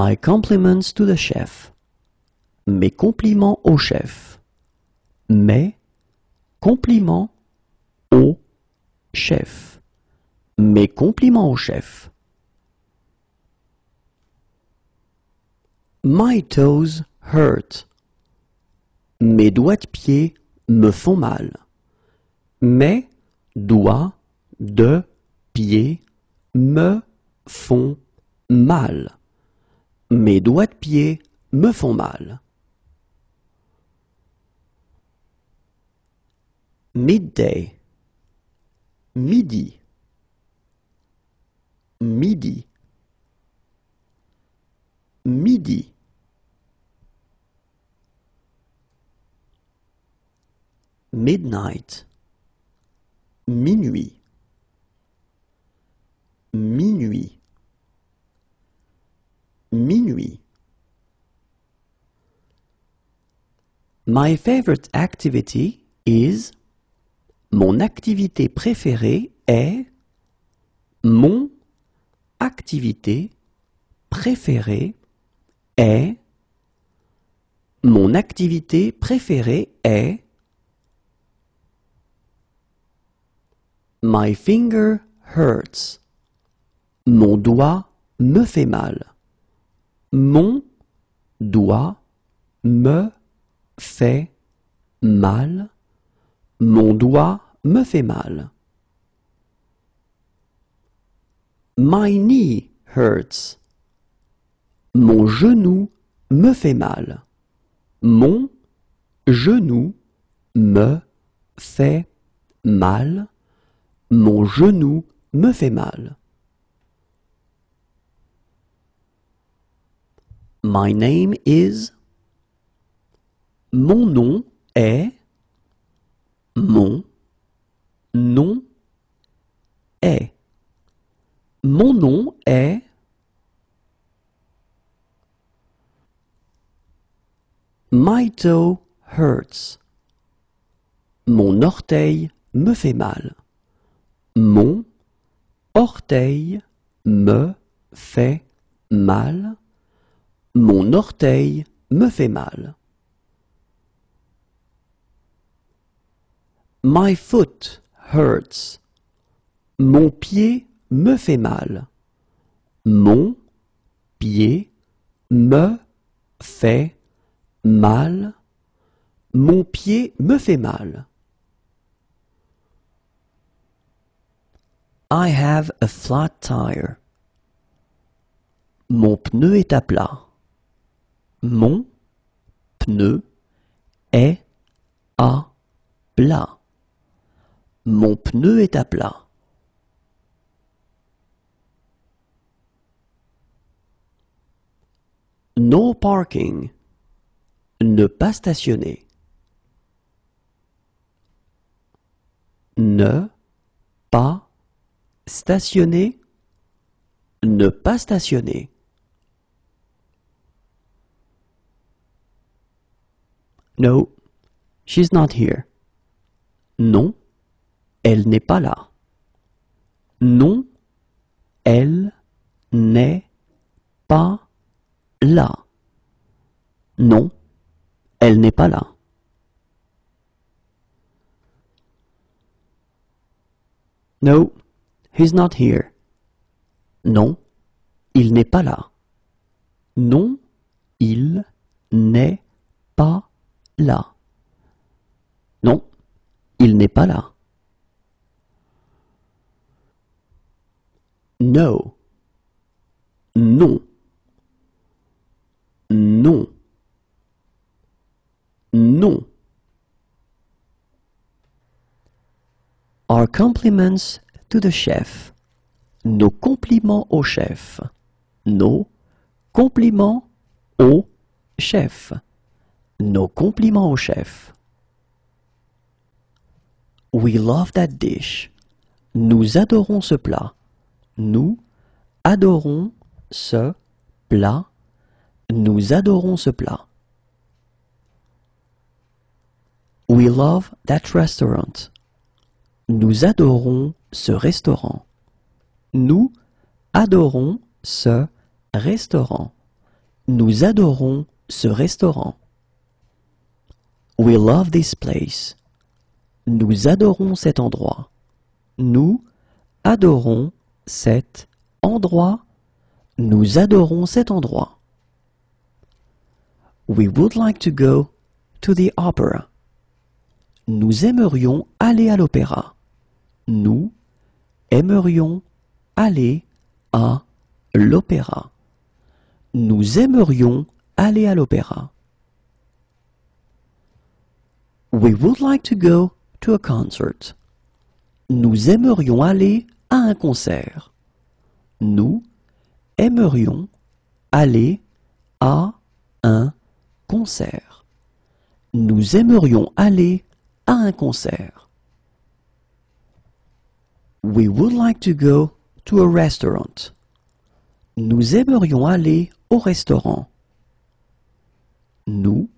My compliments to the chef. Mes compliments au chef. Mes compliments au chef. Mes compliments au chef. My toes hurt. Mes doigts de pied me font mal. Mes doigts de pied me font mal. Mes doigts de pied me font mal. midday, midi, midi, midi. Midnight, minuit, minuit minuit. My favorite activity is Mon activité préférée est Mon activité préférée est Mon activité préférée est My finger hurts. Mon doigt me fait mal. Mon doigt me fait mal. Mon doigt me fait mal. My knee hurts. Mon genou me fait mal. Mon genou me fait mal. Mon genou me fait mal. My name is. Mon nom est. Mon nom est. Mon nom est. My toe hurts. Mon orteil me fait mal. Mon orteil me fait mal. Mon orteil me fait mal. My foot hurts. Mon pied me fait mal. Mon pied me fait mal. Mon pied me fait mal. I have a flat tire. Mon pneu est à plat. Mon pneu est à plat. Mon pneu est à plat. No parking. Ne pas stationner. Ne pas stationner. Ne pas stationner. No, she's not here. Non, elle n'est pas là. Non, elle n'est pas là. Non, elle n'est pas là. No, he's not here. Non, il n'est pas là. Non, il n'est pas là là. Non, il n'est pas là. No. Non. Non. Non. Our compliments to the chef. Nos compliments au chef. Nos compliments au chef. Nos compliments au chef. We love that dish. Nous adorons ce plat. Nous adorons ce plat. Nous adorons ce plat. We love that restaurant. Nous adorons ce restaurant. Nous adorons ce restaurant. Nous adorons ce restaurant. We love this place. Nous adorons cet endroit. Nous adorons cet endroit. Nous adorons cet endroit. We would like to go to the opera. Nous aimerions aller à l'opéra. Nous aimerions aller à l'opéra. Nous aimerions aller à l'opéra. We would like to go to a concert. Nous aimerions aller à un concert. Nous aimerions aller à un concert. Nous aimerions aller à un concert. We would like to go to a restaurant. Nous aimerions aller au restaurant. Nous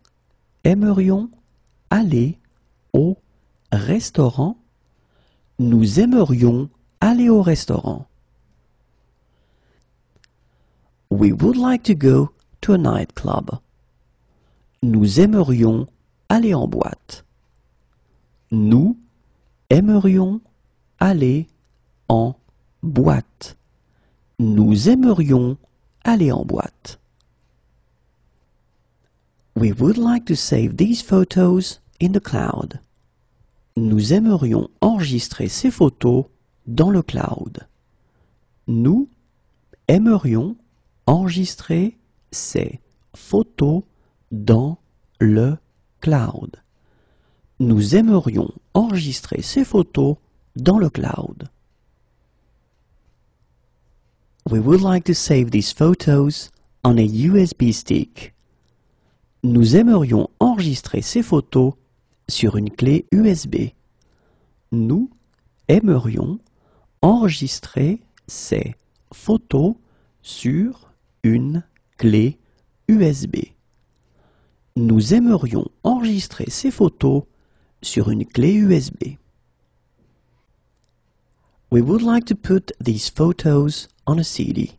aimerions aller au restaurant. Nous aimerions aller au restaurant. We would like to go to a nightclub. Nous aimerions aller en boîte. Nous aimerions aller en boîte. Nous aimerions aller en boîte. We would like to save these photos in the cloud. Nous aimerions enregistrer ces photos dans le cloud. Nous aimerions enregistrer ces photos dans le cloud. Nous aimerions enregistrer ces photos dans le cloud. We would like to save these photos on a USB stick. Nous aimerions enregistrer ces photos sur une clé USB. Nous aimerions enregistrer ces photos sur une clé USB. Nous aimerions enregistrer ces photos sur une clé USB. We would like to put these photos on a CD.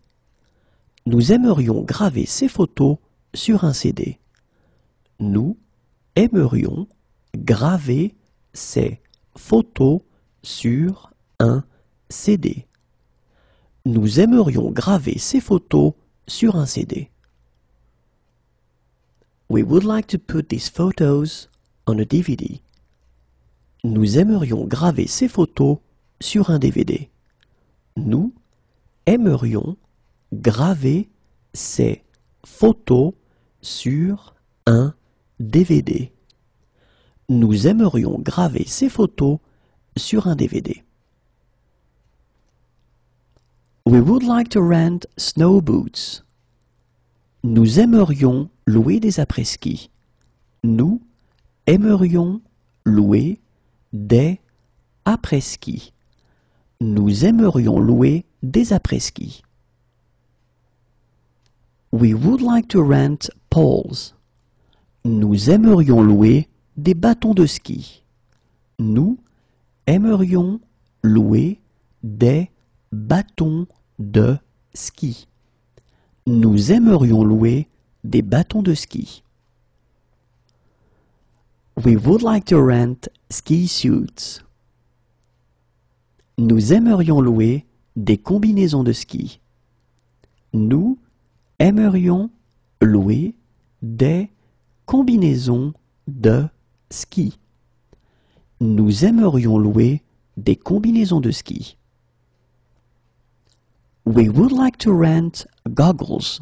Nous aimerions graver ces photos sur un CD. Nous aimerions graver ces photos sur un CD. Nous aimerions graver ces photos sur un CD. We would like to put these photos on a DVD. Nous aimerions graver ces photos sur un DVD. Nous aimerions graver ces photos sur un DVD. Nous aimerions graver ces photos sur un DVD. We would like to rent snow boots. Nous aimerions louer des après-ski. Nous aimerions louer des après-ski. Nous aimerions louer des après We would like to rent poles. Nous aimerions louer des bâtons de ski. Nous aimerions louer des bâtons de ski. Nous aimerions louer des bâtons de ski. We would like to rent ski suits. Nous aimerions louer des combinaisons de ski. Nous aimerions louer des combinaisons de ski. Nous aimerions louer des combinaisons de ski. We would like to rent goggles.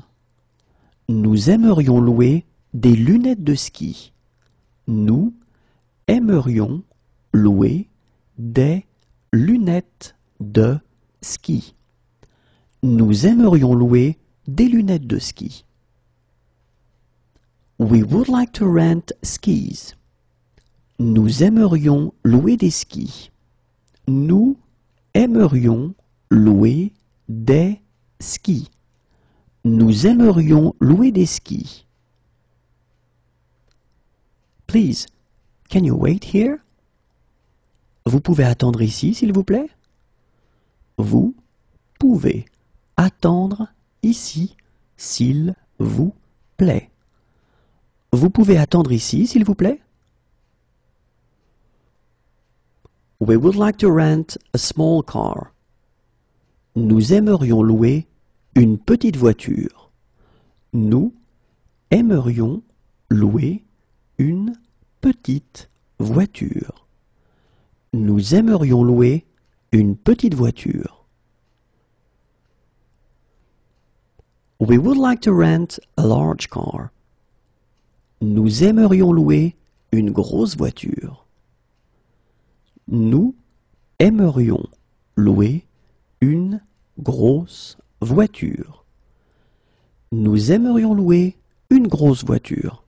Nous aimerions louer des lunettes de ski. Nous aimerions louer des lunettes de ski. Nous aimerions louer des lunettes de ski. We would like to rent skis. Nous aimerions louer des skis. Nous aimerions louer des skis. Nous aimerions louer des skis. Please, can you wait here? Vous pouvez attendre ici, s'il vous plaît? Vous pouvez attendre ici, s'il vous plaît. Vous pouvez attendre ici, s'il vous plaît? We would like to rent a small car. Nous aimerions louer une petite voiture. Nous aimerions louer une petite voiture. Nous aimerions louer une petite voiture. We would like to rent a large car. Nous aimerions louer une grosse voiture. Nous aimerions louer une grosse voiture. Nous aimerions louer une grosse voiture.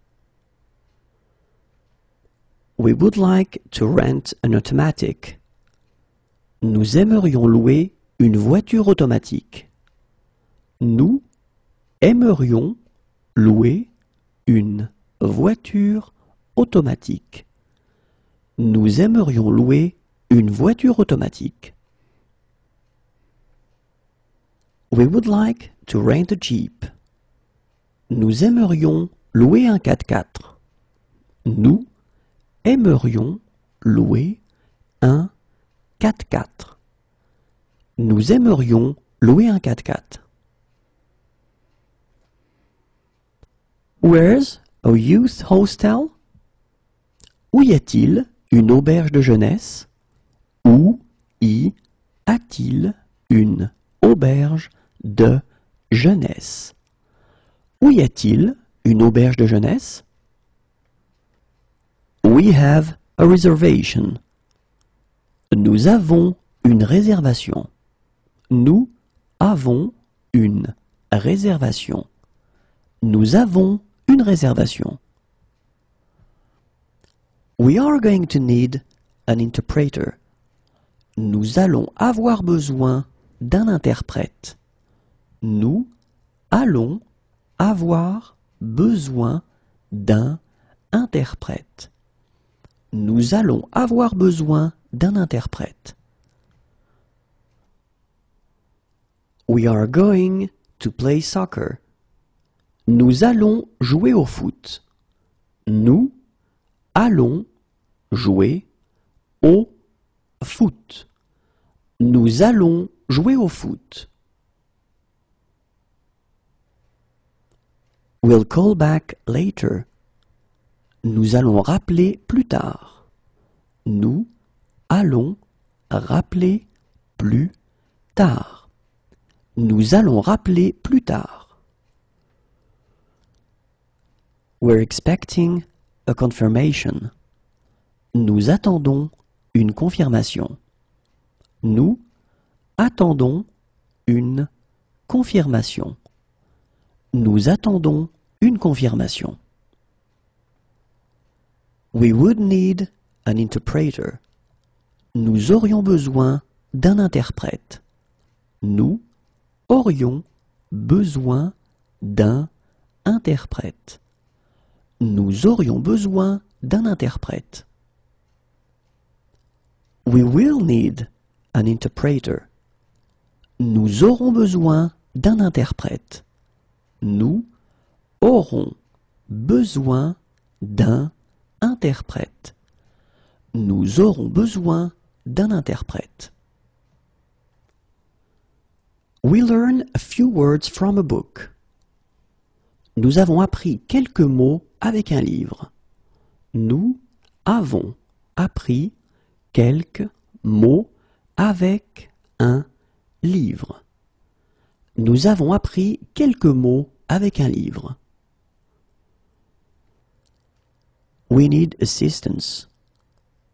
We would like to rent an automatic. Nous aimerions louer une voiture automatique. Nous aimerions louer une voiture automatique. Nous aimerions louer une voiture automatique. We would like to rent a jeep. Nous aimerions louer un 4x4. Nous aimerions louer un 4x4. Nous aimerions louer un 4x4. Where's a youth hostel? Où y a-t-il une auberge de jeunesse Où y a-t-il une auberge de jeunesse Où y a-t-il une auberge de jeunesse We have a reservation. Nous avons une réservation. Nous avons une réservation. Nous avons une réservation. We are going to need an interpreter. Nous allons avoir besoin d'un interprète. Nous allons avoir besoin d'un interprète. Nous allons avoir besoin d'un interprète. We are going to play soccer. Nous allons jouer au foot. Nous allons jouer au foot. Nous allons jouer au foot. We'll call back later. Nous allons rappeler plus tard. Nous allons rappeler plus tard. Nous allons rappeler plus tard. We're expecting a confirmation. Nous attendons une confirmation. Nous attendons une confirmation. Nous attendons une confirmation. We would need an interpreter. Nous aurions besoin d'un interprète. Nous aurions besoin d'un interprète. Nous aurions besoin d'un interprète. We will need an interpreter. Nous aurons besoin d'un interprète. Nous aurons besoin d'un interprète. Nous aurons besoin d'un interprète. We learn a few words from a book. Nous avons appris quelques mots avec un livre. Nous avons appris quelques mots avec un livre. Nous avons appris quelques mots avec un livre. We need assistance.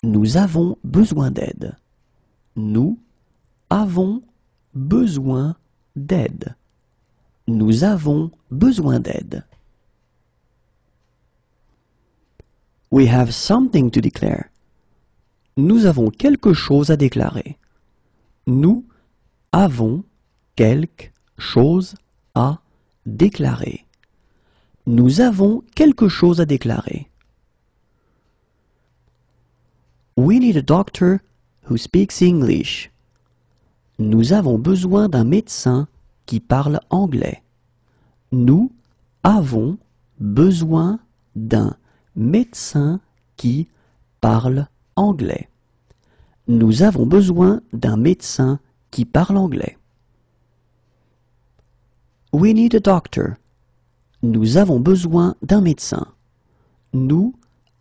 Nous avons besoin d'aide. Nous avons besoin d'aide. Nous avons besoin d'aide. We have something to declare. Nous avons quelque chose à déclarer. Nous avons quelque chose à déclarer. Nous avons quelque chose à déclarer. We need a doctor who speaks English. Nous avons besoin d'un médecin qui parle anglais. Nous avons besoin d'un Médecin qui parle anglais. Nous avons besoin d'un médecin qui parle anglais. We need a doctor. Nous avons besoin d'un médecin. Nous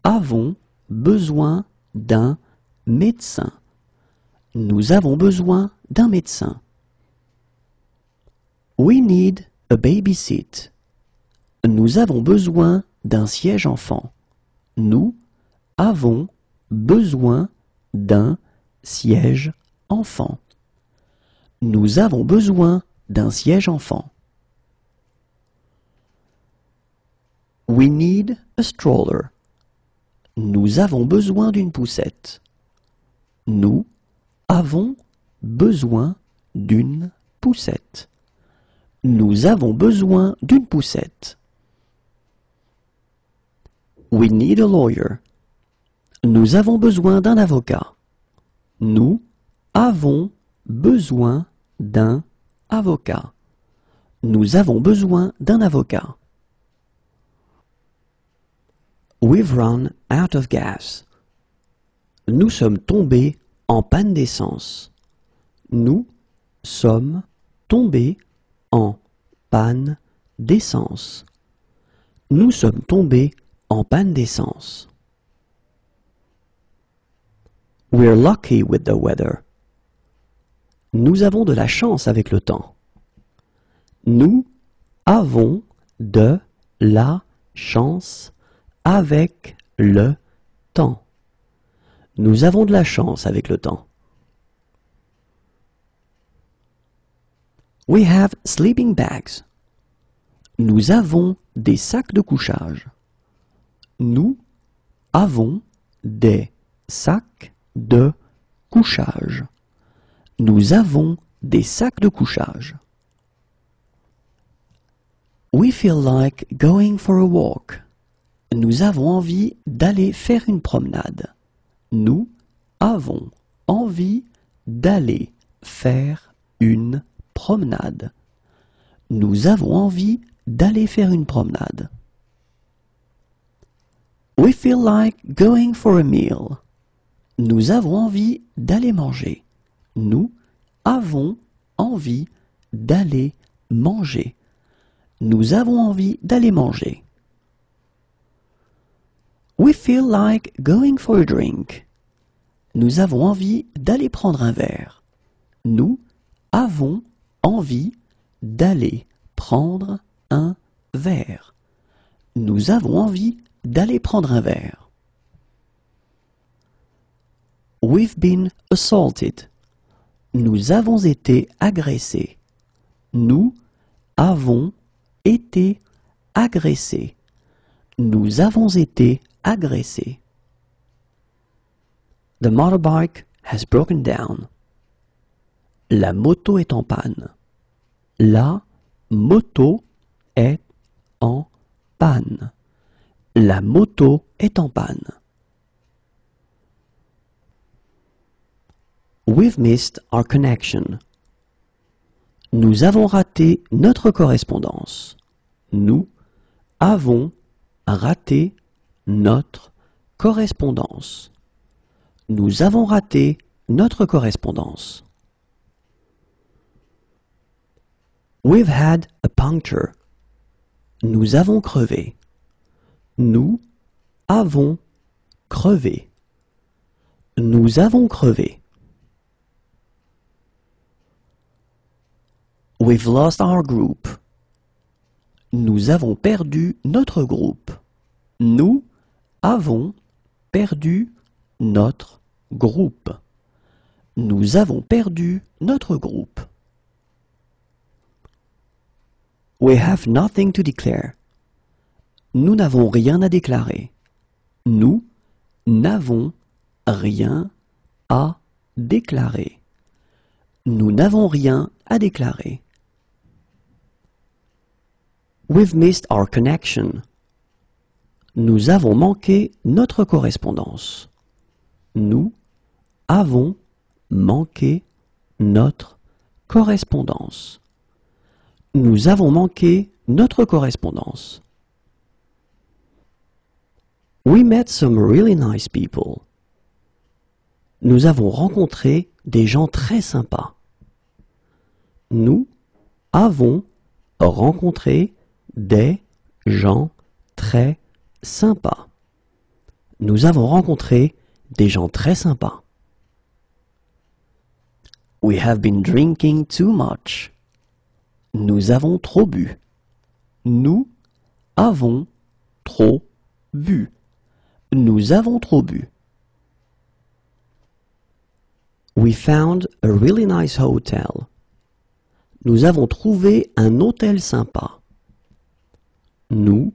avons besoin d'un médecin. Nous avons besoin d'un médecin. We need a babysit. Nous avons besoin d'un siège enfant. Nous avons besoin d'un siège enfant. Nous avons besoin d'un siège enfant. We need a stroller. Nous avons besoin d'une poussette. Nous avons besoin d'une poussette. Nous avons besoin d'une poussette. We need a lawyer. Nous avons besoin d'un avocat. Nous avons besoin d'un avocat. Nous avons besoin d'un avocat. We've run out of gas. Nous sommes tombés en panne d'essence. Nous sommes tombés en panne d'essence. Nous sommes tombés en panne d'essence. We're lucky with the weather. Nous avons de la chance avec le temps. Nous avons de la chance avec le temps. Nous avons de la chance avec le temps. We have sleeping bags. Nous avons des sacs de couchage. Nous avons des sacs de couchage. Nous avons des sacs de couchage. We feel like going for a walk. Nous avons envie d'aller faire une promenade. Nous avons envie d'aller faire une promenade. Nous avons envie d'aller faire une promenade. We feel like going for a meal. Nous avons envie d'aller manger. Nous avons envie d'aller manger. Nous avons envie d'aller manger. We feel like going for a drink. Nous avons envie d'aller prendre un verre. Nous avons envie d'aller prendre un verre. Nous avons envie d'aller prendre un verre. We've been assaulted. Nous avons été agressés. Nous avons été agressés. Nous avons été agressés. The motorbike has broken down. La moto est en panne. La moto est en panne. La moto est en panne. We've missed our connection. Nous avons raté notre correspondance. Nous avons raté notre correspondance. Nous avons raté notre correspondance. We've had a puncture. Nous avons crevé. Nous avons crevé. Nous avons crevé. We've lost our group. Nous avons perdu notre groupe. Nous avons perdu notre groupe. Nous avons perdu notre groupe. We have nothing to declare. Nous n'avons rien à déclarer. Nous n'avons rien à déclarer. Nous n'avons rien à déclarer. We've missed our connection. Nous avons manqué notre correspondance. Nous avons manqué notre correspondance. Nous avons manqué notre correspondance. We met some really nice people. Nous avons rencontré des gens très sympas. Nous avons rencontré des gens très sympas. Nous avons rencontré des gens très sympas. We have been drinking too much. Nous avons trop bu. Nous avons trop bu. Nous avons trop bu. We found a really nice hotel. Nous avons trouvé un hôtel sympa. Nous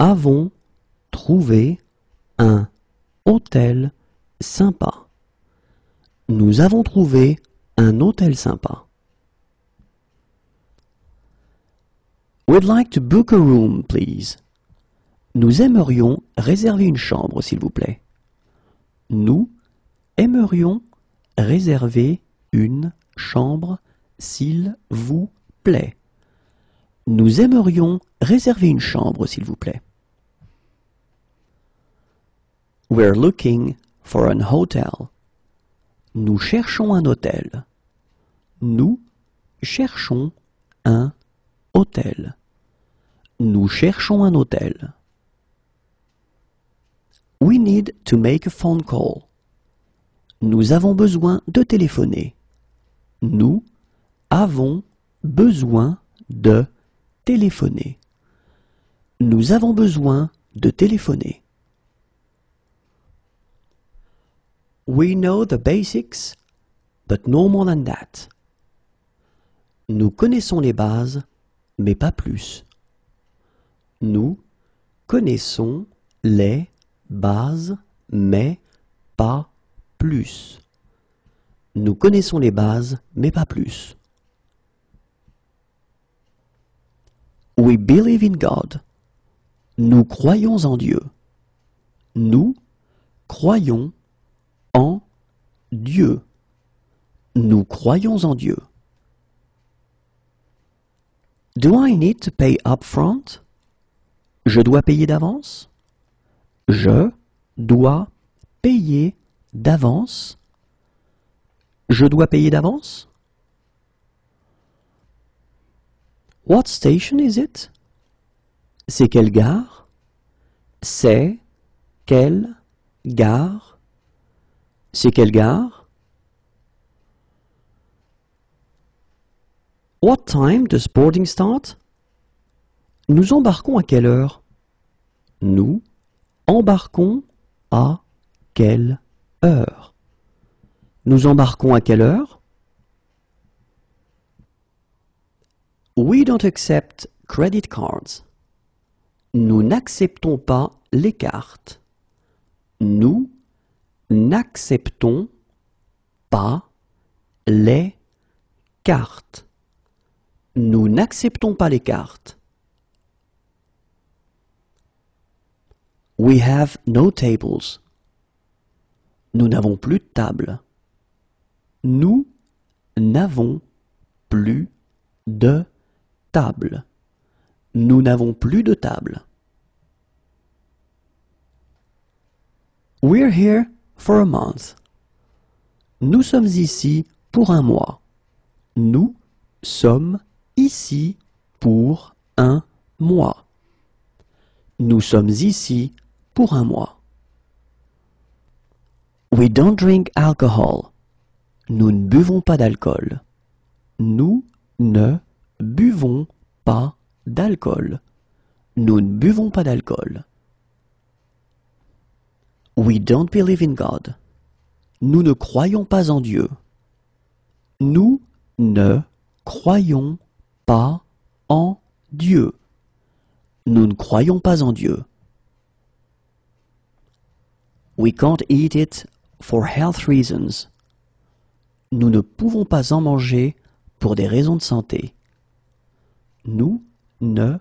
avons trouvé un hôtel sympa. Nous avons trouvé un hôtel sympa. We'd like to book a room, please. Nous aimerions réserver une chambre s'il vous plaît. Nous aimerions réserver une chambre s'il vous plaît. Nous aimerions réserver une chambre s'il vous plaît. We're looking for an hotel. Nous cherchons un hôtel. Nous cherchons un hôtel. Nous cherchons un hôtel. We need to make a phone call. Nous avons besoin de téléphoner. Nous avons besoin de téléphoner. Nous avons besoin de téléphoner. We know the basics, but no more than that. Nous connaissons les bases, mais pas plus. Nous connaissons les Base mais pas plus. Nous connaissons les bases, mais pas plus. We believe in God. Nous croyons en Dieu. Nous croyons en Dieu. Nous croyons en Dieu. Do I need to pay up front? Je dois payer d'avance? Je dois payer d'avance. Je dois payer d'avance? What station is it? C'est quelle gare? C'est quelle gare? C'est quelle gare? What time does boarding start? Nous embarquons à quelle heure? Nous Embarquons à quelle heure Nous embarquons à quelle heure We don't accept credit cards. Nous n'acceptons pas les cartes. Nous n'acceptons pas les cartes. Nous n'acceptons pas les cartes. We have no tables. Nous n'avons plus de table. Nous n'avons plus de table. Nous n'avons plus de table. We're here for a month. Nous sommes ici pour un mois. Nous sommes ici pour un mois. Nous sommes ici pour un mois. We don't drink alcohol. Nous ne buvons pas d'alcool. Nous ne buvons pas d'alcool. Nous ne buvons pas d'alcool. We don't believe in God. Nous ne croyons pas en Dieu. Nous ne croyons pas en Dieu. Nous ne croyons pas en Dieu. We can't eat it for health reasons. Nous ne pouvons pas en manger pour des raisons de santé. Nous ne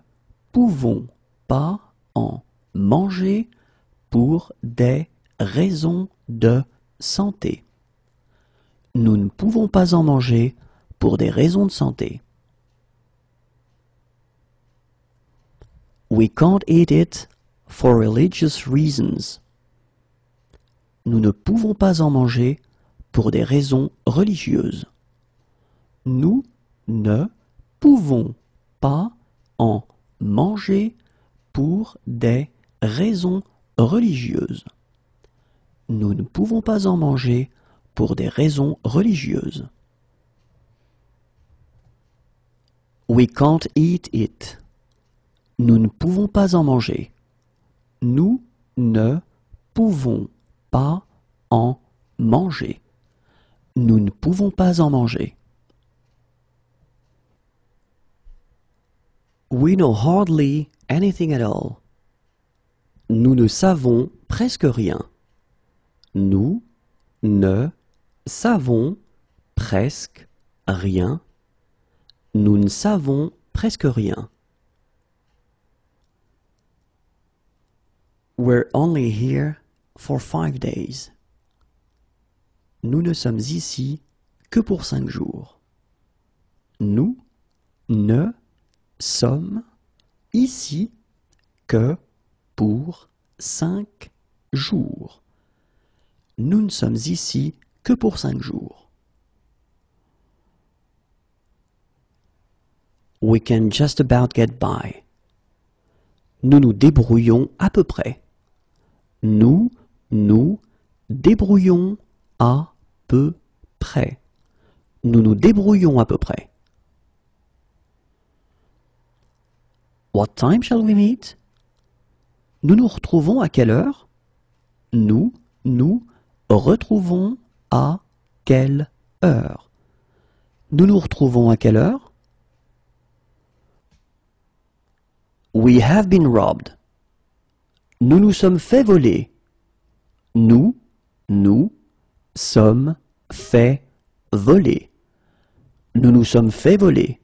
pouvons pas en manger pour des raisons de santé. Nous ne pouvons pas en manger pour des raisons de santé. We can't eat it for religious reasons. Nous ne pouvons pas en manger pour des raisons religieuses. Nous ne pouvons pas en manger pour des raisons religieuses. Nous ne pouvons pas en manger pour des raisons religieuses. We can't eat it. Nous ne pouvons pas en manger. Nous ne pouvons pas en manger. Nous ne pouvons pas en manger. We know hardly anything at all. Nous ne savons presque rien. Nous ne savons presque rien. Nous ne savons presque rien. We're only here for five days. Nous ne sommes ici que pour cinq jours. Nous ne sommes ici que pour cinq jours. Nous ne sommes ici que pour cinq jours. We can just about get by. Nous nous débrouillons à peu près. Nous nous débrouillons à peu près. Nous nous débrouillons à peu près. What time shall we meet? Nous nous retrouvons à quelle heure? Nous, nous retrouvons à quelle heure? Nous nous retrouvons à quelle heure? We have been robbed. Nous nous sommes fait voler. Nous, nous sommes faits voler. Nous nous sommes faits voler.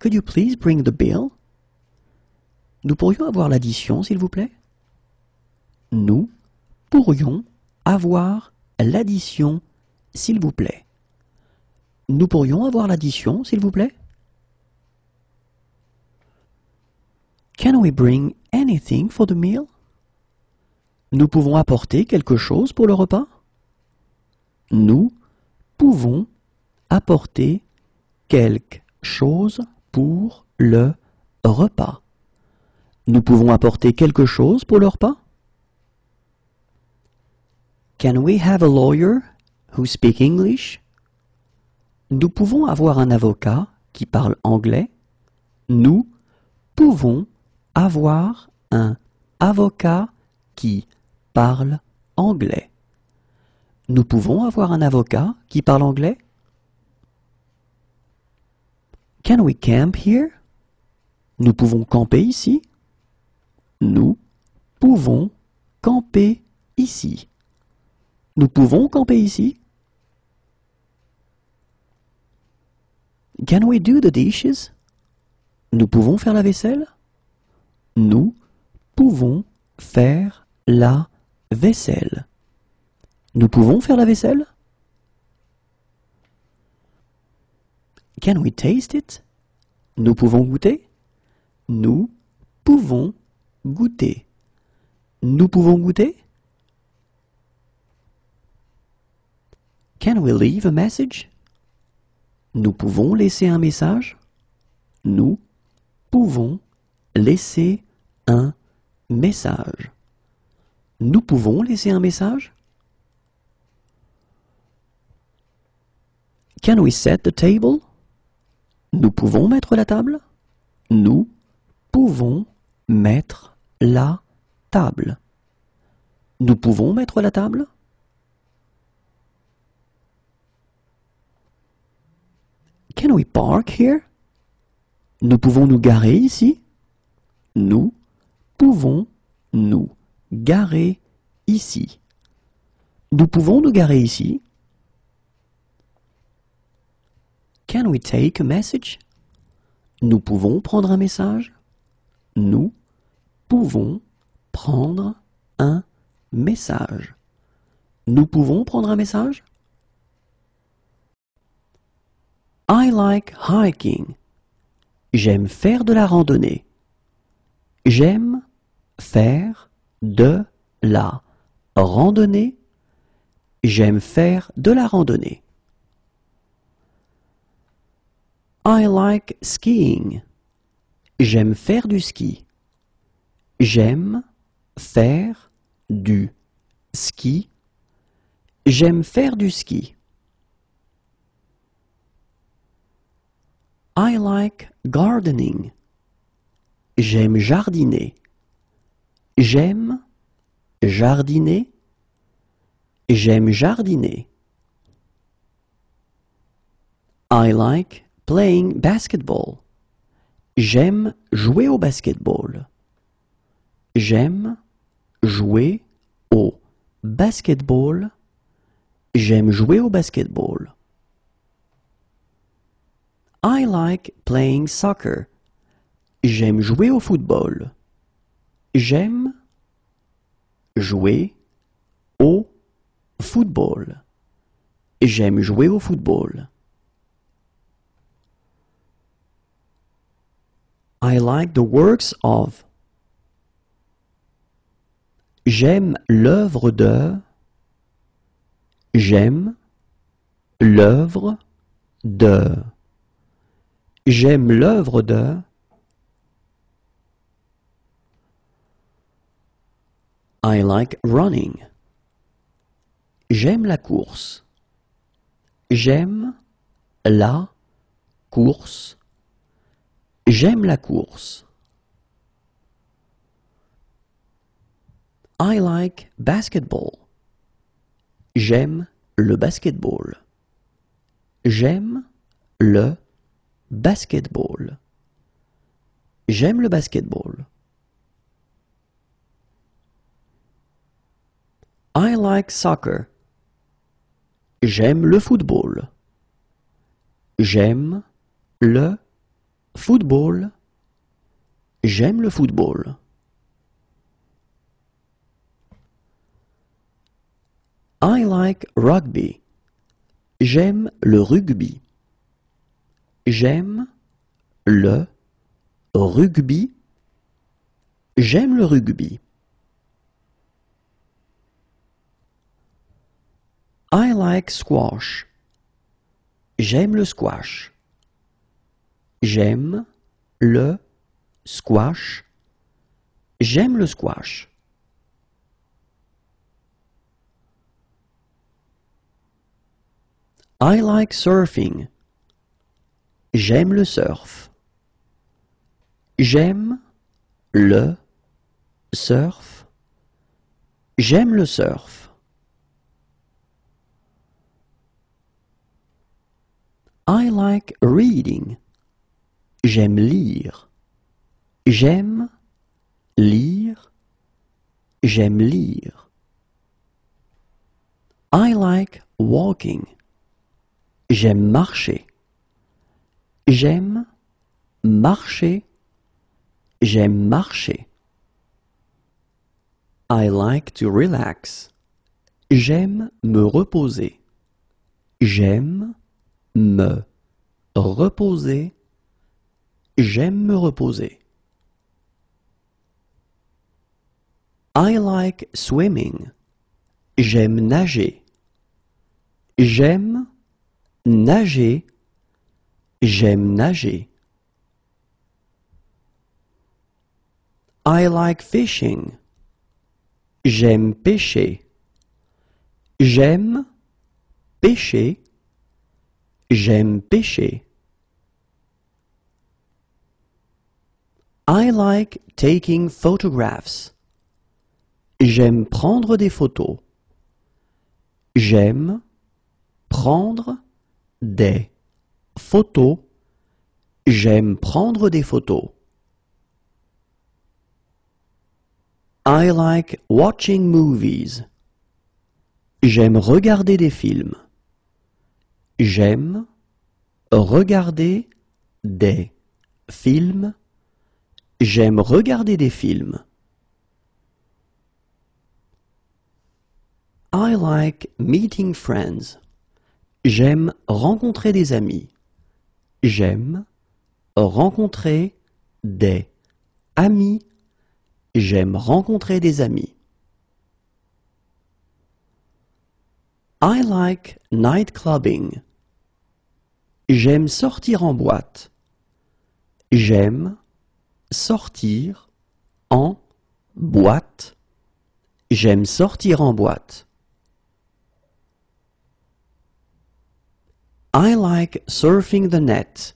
Could you please bring the bill? Nous pourrions avoir l'addition, s'il vous plaît? Nous pourrions avoir l'addition, s'il vous plaît. Nous pourrions avoir l'addition, s'il vous plaît? Can we bring anything for the meal? Nous pouvons apporter quelque chose pour le repas? Nous pouvons apporter quelque chose pour le repas. Nous pouvons apporter quelque chose pour le repas? Can we have a lawyer who speaks English? Nous pouvons avoir un avocat qui parle anglais. Nous pouvons avoir un avocat qui parle anglais. Nous pouvons avoir un avocat qui parle anglais? Can we camp here? Nous pouvons camper ici? Nous pouvons camper ici. Nous pouvons camper ici? Can we do the dishes? Nous pouvons faire la vaisselle? Nous pouvons faire la vaisselle. Nous pouvons faire la vaisselle? Can we taste it? Nous pouvons goûter? Nous pouvons goûter. Nous pouvons goûter? Can we leave a message? Nous pouvons laisser un message? Nous pouvons laisser un message. Nous pouvons laisser un message Can we set the table Nous pouvons mettre la table Nous pouvons mettre la table. Nous pouvons mettre la table Can we park here Nous pouvons nous garer ici Nous pouvons nous garer ici Nous pouvons nous garer ici Can we take a message Nous pouvons prendre un message Nous pouvons prendre un message. Nous pouvons prendre un message I like hiking. J'aime faire de la randonnée. J'aime faire de la randonnée. J'aime faire de la randonnée. I like skiing. J'aime faire du ski. J'aime faire du ski. J'aime faire du ski. I like gardening. J'aime jardiner. J'aime jardiner. J'aime jardiner. I like playing basketball. J'aime jouer au basketball. J'aime jouer au basketball. J'aime jouer au basketball. I like playing soccer. J'aime jouer au football. J'aime jouer au football. J'aime jouer au football. I like the works of. J'aime l'œuvre de. J'aime l'œuvre de. J'aime l'œuvre de. I like running. J'aime la course. J'aime la course. J'aime la course. I like basketball. J'aime le basketball. J'aime le basketball. J'aime le basketball. I like soccer. J'aime le football. J'aime le football. J'aime le football. I like rugby. J'aime le rugby. J'aime le rugby. J'aime le rugby. I like squash. J'aime le squash. J'aime le squash. J'aime le squash. I like surfing. J'aime le surf. J'aime le surf. J'aime le surf. I like reading. J'aime lire. J'aime lire. J'aime lire. I like walking. J'aime marcher. J'aime marcher. J'aime marcher. I like to relax. J'aime me reposer. J'aime me reposer. J'aime me reposer. I like swimming. J'aime nager. J'aime nager. J'aime nager. I like fishing. J'aime pêcher. J'aime pêcher. J'aime pêcher. I like taking photographs. J'aime prendre des photos. J'aime prendre des photos. J'aime prendre des photos. I like watching movies. J'aime regarder des films. J'aime regarder des films. J'aime regarder des films. I like meeting friends. J'aime rencontrer des amis. J'aime rencontrer des amis. J'aime rencontrer des amis. I like night clubbing. J'aime sortir en boîte. J'aime sortir en boîte. J'aime sortir en boîte. I like surfing the net.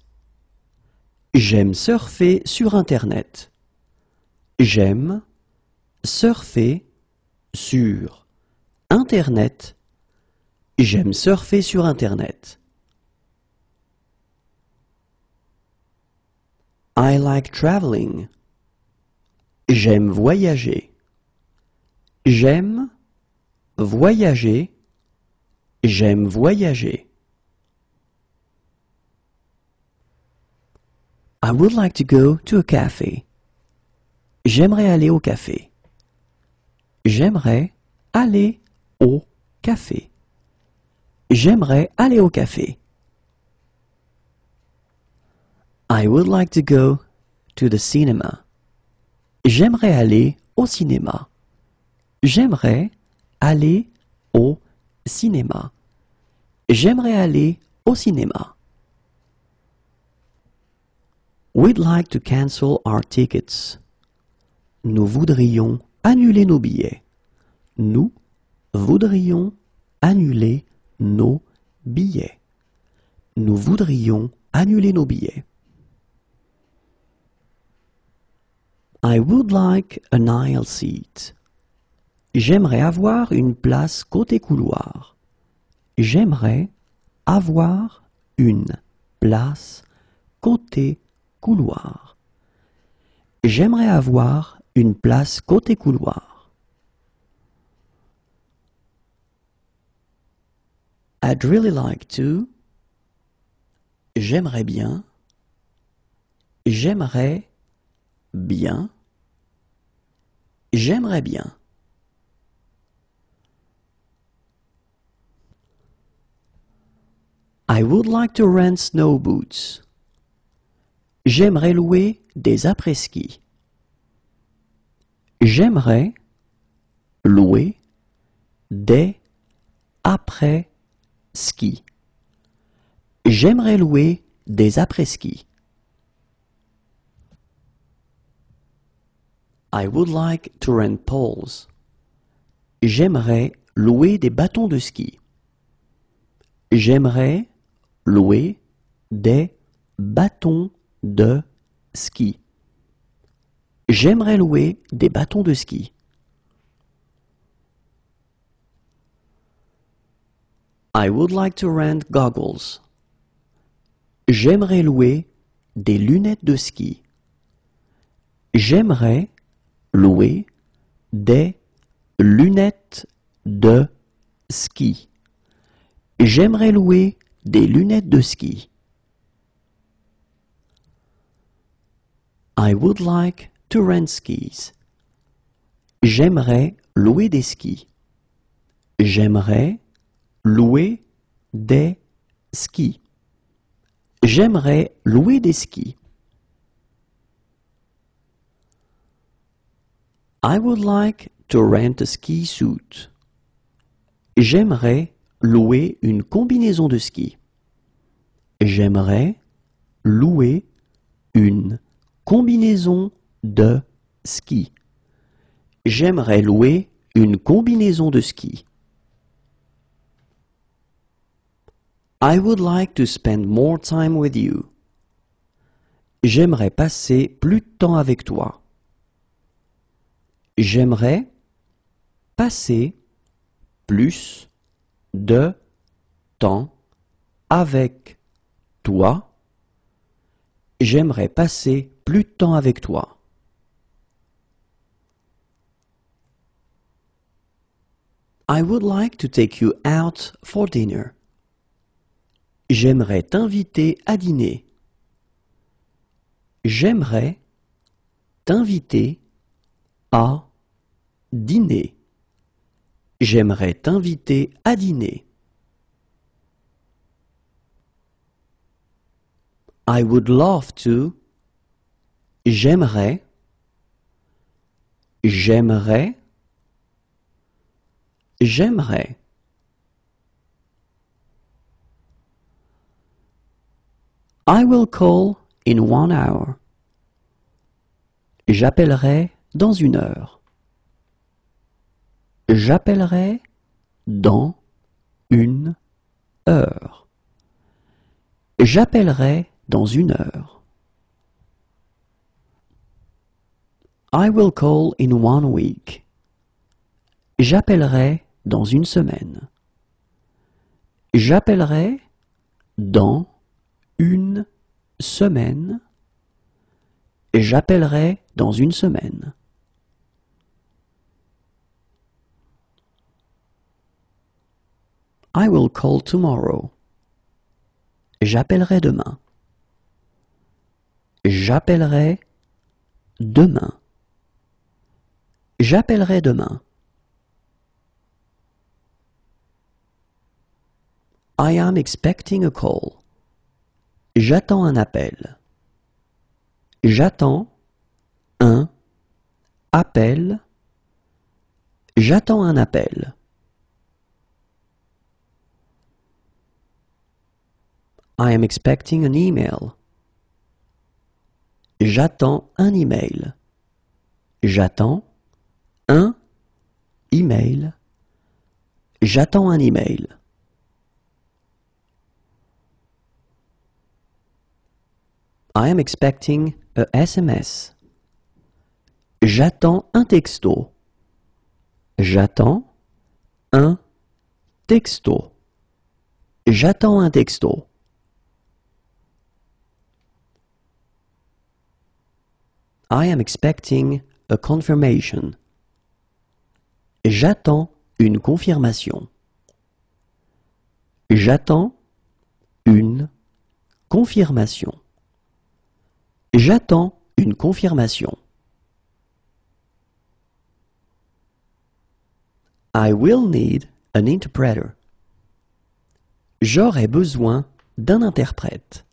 J'aime surfer sur Internet. J'aime surfer sur Internet. J'aime surfer sur Internet. I like traveling. J'aime voyager. J'aime voyager. J'aime voyager. I would like to go to a cafe. J'aimerais aller au café. J'aimerais aller au café. J'aimerais aller au café. I would like to go to the cinema. J'aimerais aller au cinéma. J'aimerais aller au cinéma. J'aimerais aller au cinéma. We'd like to cancel our tickets. Nous voudrions annuler nos billets. Nous voudrions annuler nos billets. Nous voudrions annuler nos billets. I would like an aisle seat. J'aimerais avoir une place côté couloir. J'aimerais avoir une place côté couloir. J'aimerais avoir une place côté couloir. I'd really like to. J'aimerais bien. J'aimerais bien, j'aimerais bien. I would like to rent snow boots. J'aimerais louer des après-ski. J'aimerais louer des après-ski. J'aimerais louer des après-ski. I would like to rent poles. J'aimerais louer des bâtons de ski. J'aimerais louer des bâtons de ski. J'aimerais louer des bâtons de ski. I would like to rent goggles. J'aimerais louer des lunettes de ski. J'aimerais Louer des lunettes de ski. J'aimerais louer des lunettes de ski. I would like to rent skis. J'aimerais louer des skis. J'aimerais louer des skis. J'aimerais louer des skis. I would like to rent a ski suit. J'aimerais louer une combinaison de ski. J'aimerais louer une combinaison de ski. J'aimerais louer une combinaison de ski. I would like to spend more time with you. J'aimerais passer plus de temps avec toi. J'aimerais passer plus de temps avec toi. J'aimerais passer plus de temps avec toi. I would like to take you out for dinner. J'aimerais t'inviter à dîner. J'aimerais t'inviter à dîner. J'aimerais t'inviter à dîner. I would love to. J'aimerais. J'aimerais. J'aimerais. I will call in one hour. J'appellerai dans une heure. J'appellerai dans une heure. J'appellerai dans une heure. I will call in one week. J'appellerai dans une semaine. J'appellerai dans une semaine. J'appellerai dans une semaine. I will call tomorrow. J'appellerai demain. J'appellerai demain. J'appellerai demain. I am expecting a call. J'attends un appel. J'attends un appel. J'attends un appel. I am expecting an email. J'attends un email. J'attends un email. J'attends un email. I am expecting a SMS. J'attends un texto. J'attends un texto. J'attends un texto. I am expecting a confirmation. J'attends une confirmation. J'attends une confirmation. J'attends une confirmation. I will need an interpreter. J'aurai besoin d'un interprète.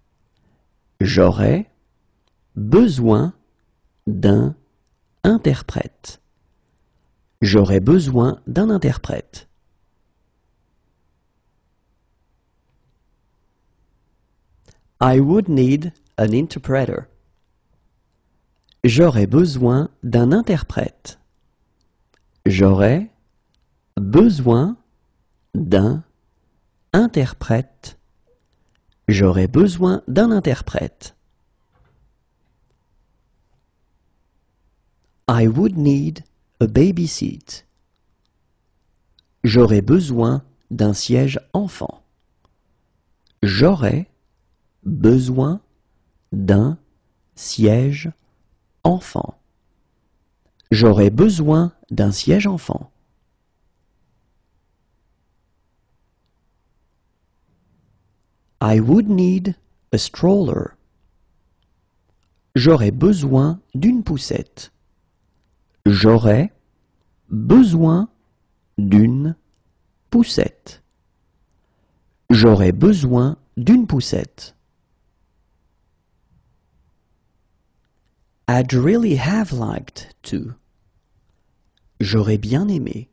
J'aurai besoin d'un interprète. J'aurais besoin d'un interprète. I would need an interpreter. J'aurais besoin d'un interprète. J'aurais besoin d'un interprète. J'aurais besoin d'un interprète. I would need a baby seat. J'aurais besoin d'un siège enfant. J'aurais besoin d'un siège enfant. J'aurais besoin d'un siège enfant. I would need a stroller. J'aurais besoin d'une poussette. J'aurais besoin d'une poussette. J'aurais besoin d'une poussette. I'd really have liked to. J'aurais bien aimé.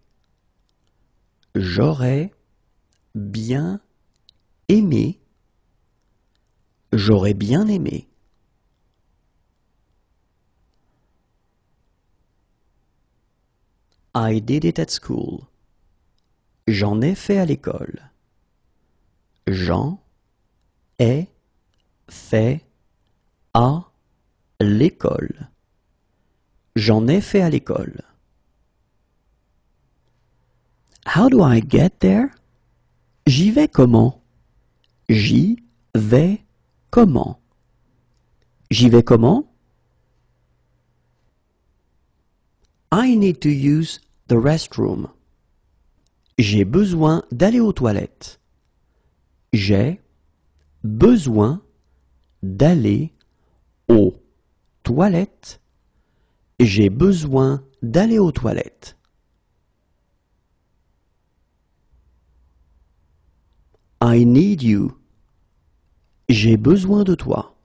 J'aurais bien aimé. J'aurais bien aimé. I did it at school. J'en ai fait à l'école. J'en ai fait à l'école. J'en ai fait à l'école. How do I get there? J'y vais comment? J'y vais comment? J'y vais comment? I need to use the restroom. J'ai besoin d'aller aux toilettes. J'ai besoin d'aller aux toilettes. J'ai besoin d'aller aux toilettes. I need you. J'ai besoin de toi.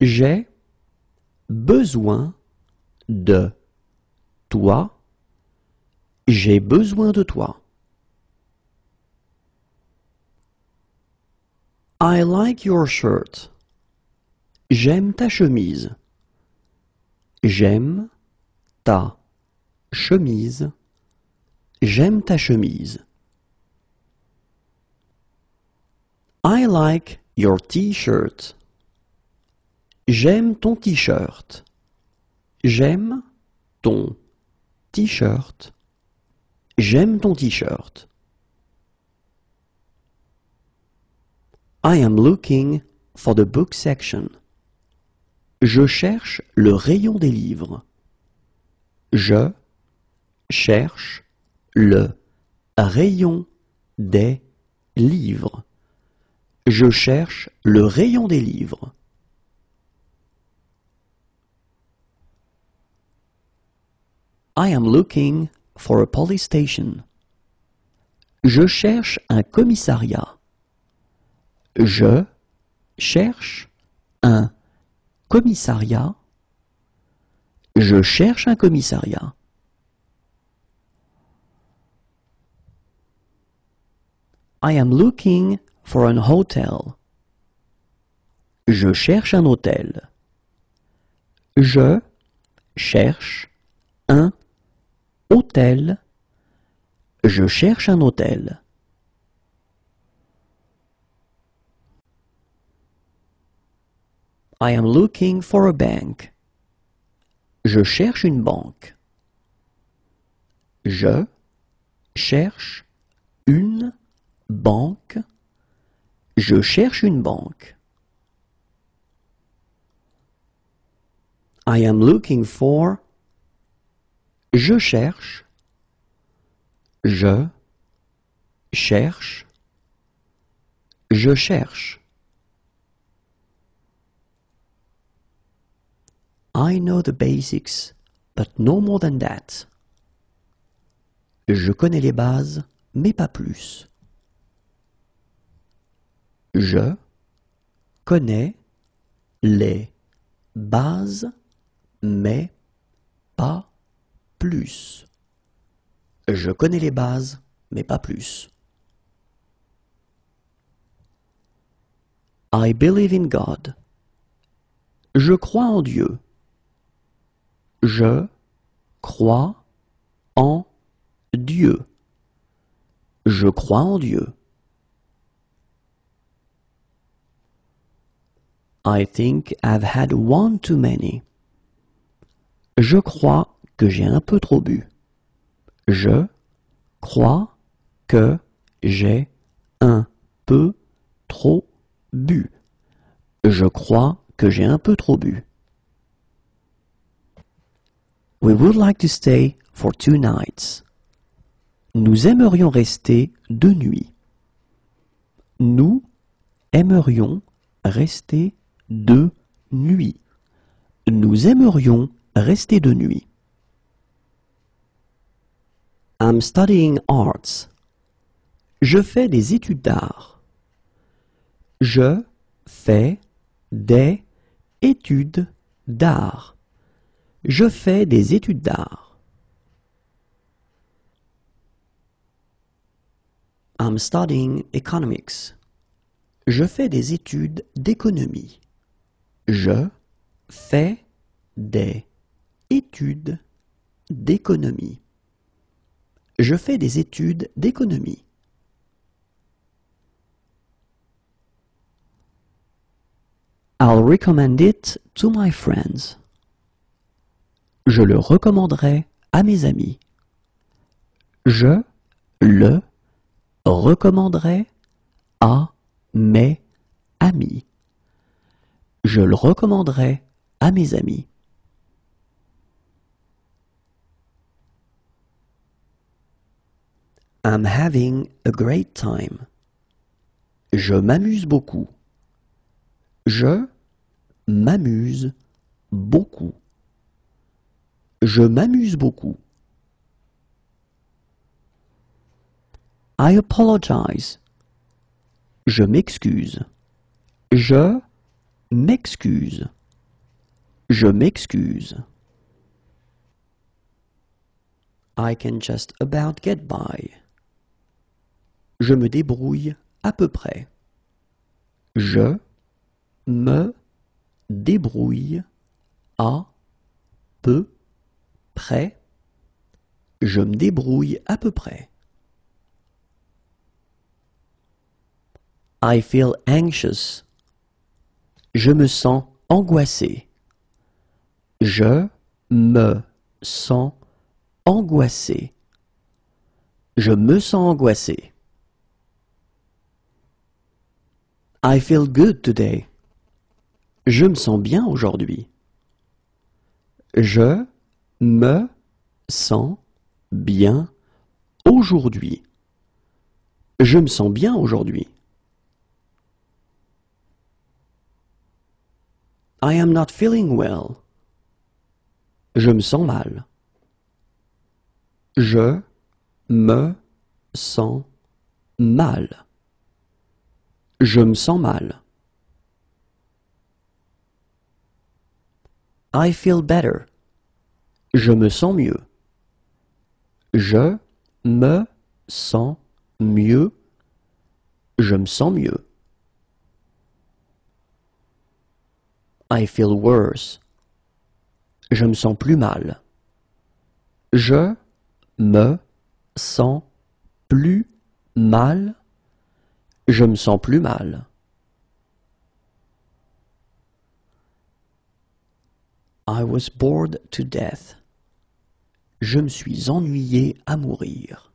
J'ai besoin de toi. J'ai besoin de toi. I like your shirt. J'aime ta chemise. J'aime ta chemise. J'aime ta chemise. I like your t-shirt. J'aime ton t-shirt. J'aime ton t-shirt. J'aime ton t-shirt. I am looking for the book section. Je cherche le rayon des livres. Je cherche le rayon des livres. Je cherche le rayon des livres. I am looking for a police station. Je cherche un commissariat. Je cherche un commissariat. Je cherche un commissariat. I am looking for an hotel. Je cherche un hôtel. Je cherche un Hôtel. Je cherche un hôtel. I am looking for a bank. Je cherche une banque. Je cherche une banque. Je cherche une banque. I am looking for je cherche… je… cherche… je cherche… I know the basics, but no more than that. Je connais les bases, mais pas plus. Je connais les bases, mais pas plus. Je connais les bases, mais pas plus. I believe in God. Je crois en Dieu. Je crois en Dieu. Je crois en Dieu. I think I've had one too many. Je crois j'ai un peu trop bu. Je crois que j'ai un peu trop bu. Je crois que j'ai un peu trop bu. We would like to stay for two nights. Nous aimerions rester deux nuits. Nous aimerions rester deux nuits. Nous aimerions rester de nuit. I'm studying arts. Je fais des études d'art. Je fais des études d'art. Je fais des études d'art. I'm studying economics. Je fais des études d'économie. Je fais des études d'économie. Je fais des études d'économie. I'll recommend it to my friends. Je le recommanderai à mes amis. Je le recommanderai à mes amis. Je le recommanderai à mes amis. I'm having a great time. Je m'amuse beaucoup. Je m'amuse beaucoup. Je m'amuse beaucoup. I apologize. Je m'excuse. Je m'excuse. Je m'excuse. I can just about get by. Je me débrouille à peu près. Je me débrouille à peu près. Je me débrouille à peu près. I feel anxious. Je me sens angoissé. Je me sens angoissé. Je me sens angoissé. I feel good today. Je me sens bien aujourd'hui. Je me sens bien aujourd'hui. Je me sens bien aujourd'hui. I am not feeling well. Je me sens mal. Je me sens mal. Je me sens mal. I feel better. Je me sens mieux. Je me sens mieux. Je me sens mieux. I feel worse. Je me sens plus mal. Je me sens plus mal. Je me sens plus mal. I was bored to death. Je me suis ennuyé à mourir.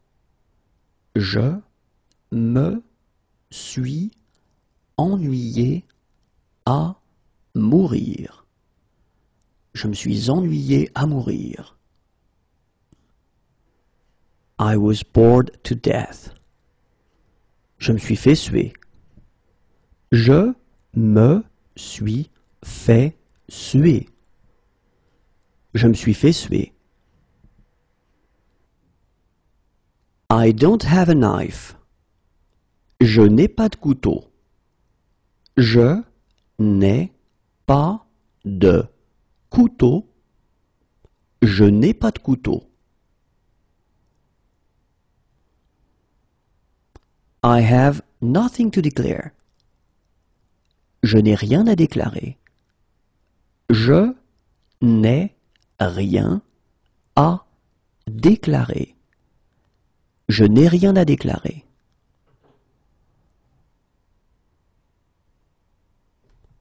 Je me suis ennuyé à mourir. Je me suis ennuyé à mourir. I was bored to death. Je me suis fait suer. Je me suis fait suer. Je me suis fait suer. I don't have a knife. Je n'ai pas de couteau. Je n'ai pas de couteau. Je n'ai pas de couteau. I have nothing to declare. Je n'ai rien à déclarer. Je n'ai rien à déclarer. Je n'ai rien à déclarer.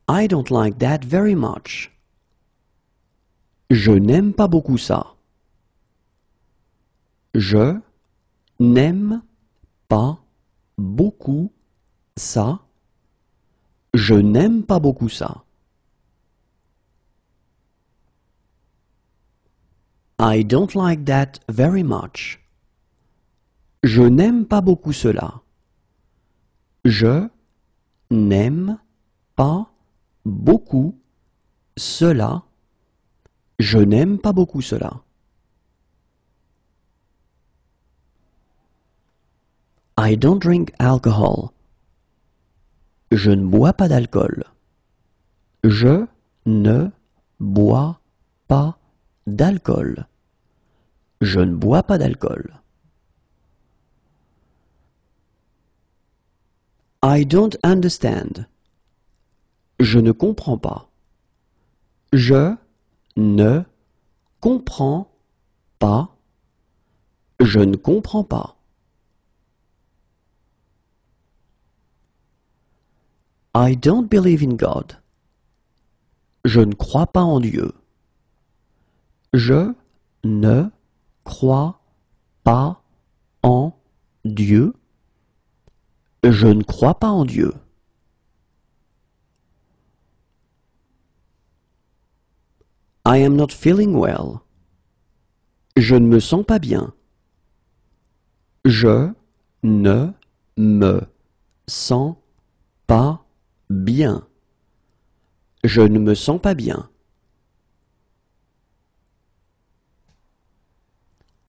I don't like that very much. Je n'aime pas beaucoup ça. Je n'aime pas beaucoup ça. Je n'aime pas beaucoup ça. I don't like that very much. Je n'aime pas beaucoup cela. Je n'aime pas beaucoup cela. Je n'aime pas beaucoup cela. I don't drink alcohol. Je ne bois pas d'alcool. Je ne bois pas d'alcool. Je ne bois pas d'alcool. I don't understand. Je ne comprends pas. Je ne comprends pas. Je ne comprends pas. I don't believe in God. Je ne crois pas en Dieu. Je ne crois pas en Dieu. Je ne crois pas en Dieu. I am not feeling well. Je ne me sens pas bien. Je ne me sens pas Bien. Je ne me sens pas bien.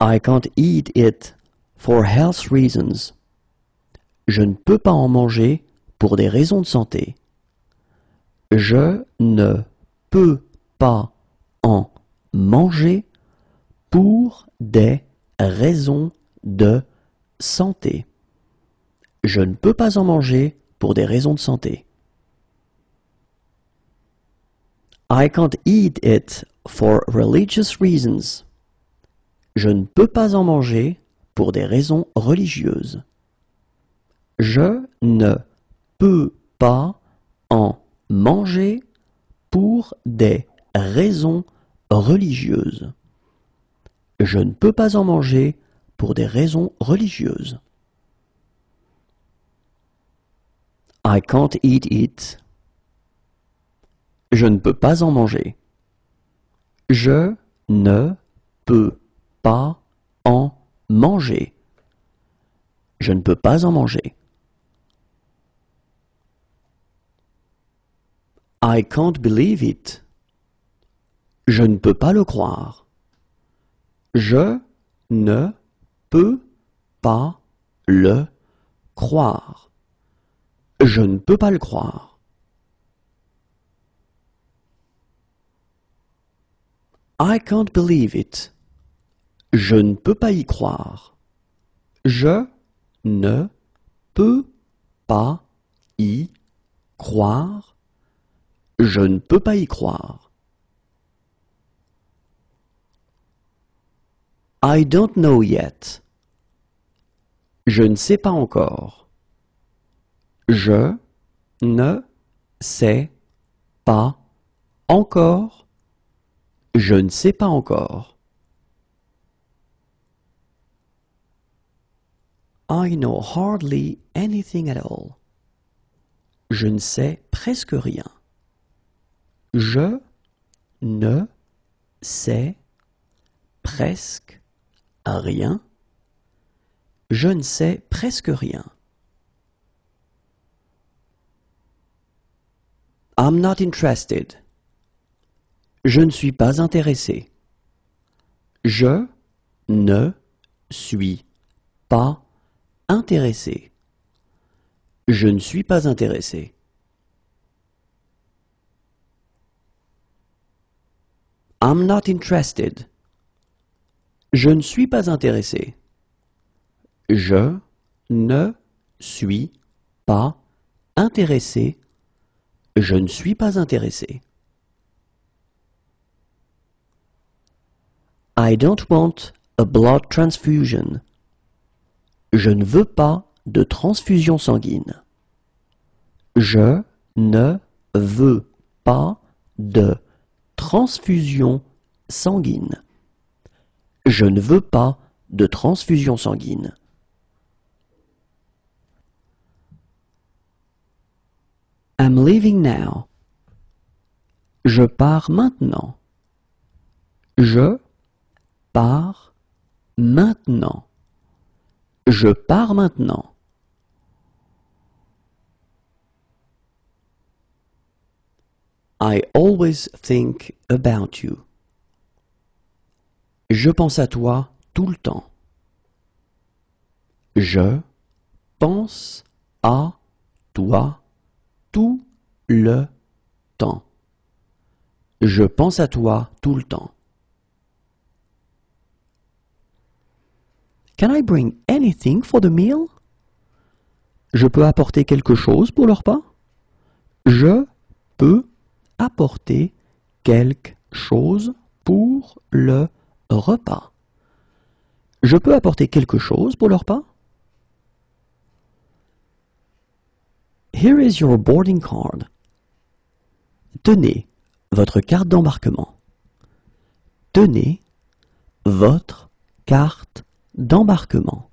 I can't eat it for health reasons. Je ne peux pas en manger pour des raisons de santé. Je ne peux pas en manger pour des raisons de santé. Je ne peux pas en manger pour des raisons de santé. I can't eat it for religious reasons. Je ne peux pas en manger pour des raisons religieuses. Je ne peux pas en manger pour des raisons religieuses. Je ne peux pas en manger pour des raisons religieuses. I can't eat it je ne peux pas en manger. Je ne peux pas en manger. Je ne peux pas en manger. I can't believe it. Je ne peux pas le croire. Je ne peux pas le croire. Je ne peux pas le croire. I can't believe it. Je ne peux pas y croire. Je ne peux pas y croire. Je ne peux pas y croire. I don't know yet. Je ne sais pas encore. Je ne sais pas encore. Je ne sais pas encore. I know hardly anything at all. Je ne sais presque rien. Je ne sais presque rien. Je ne sais presque rien. I'm not interested. Je ne suis pas intéressé. Je ne suis pas intéressé. Je ne suis pas intéressé. I'm not interested. Je ne suis pas intéressé. Je ne suis pas intéressé. Je ne suis pas intéressé. I don't want a blood transfusion. Je ne veux pas de transfusion sanguine. Je ne veux pas de transfusion sanguine. Je ne veux pas de transfusion sanguine. I'm leaving now. Je pars maintenant. Je maintenant. Je pars maintenant. I always think about you. Je pense à toi tout le temps. Je pense à toi tout le temps. Je pense à toi tout le temps. Can I bring anything for the meal? Je peux apporter quelque chose pour le repas? Je peux apporter quelque chose pour le repas. Je peux apporter quelque chose pour le repas? Here is your boarding card. Tenez votre carte d'embarquement. Tenez votre carte d'embarquement.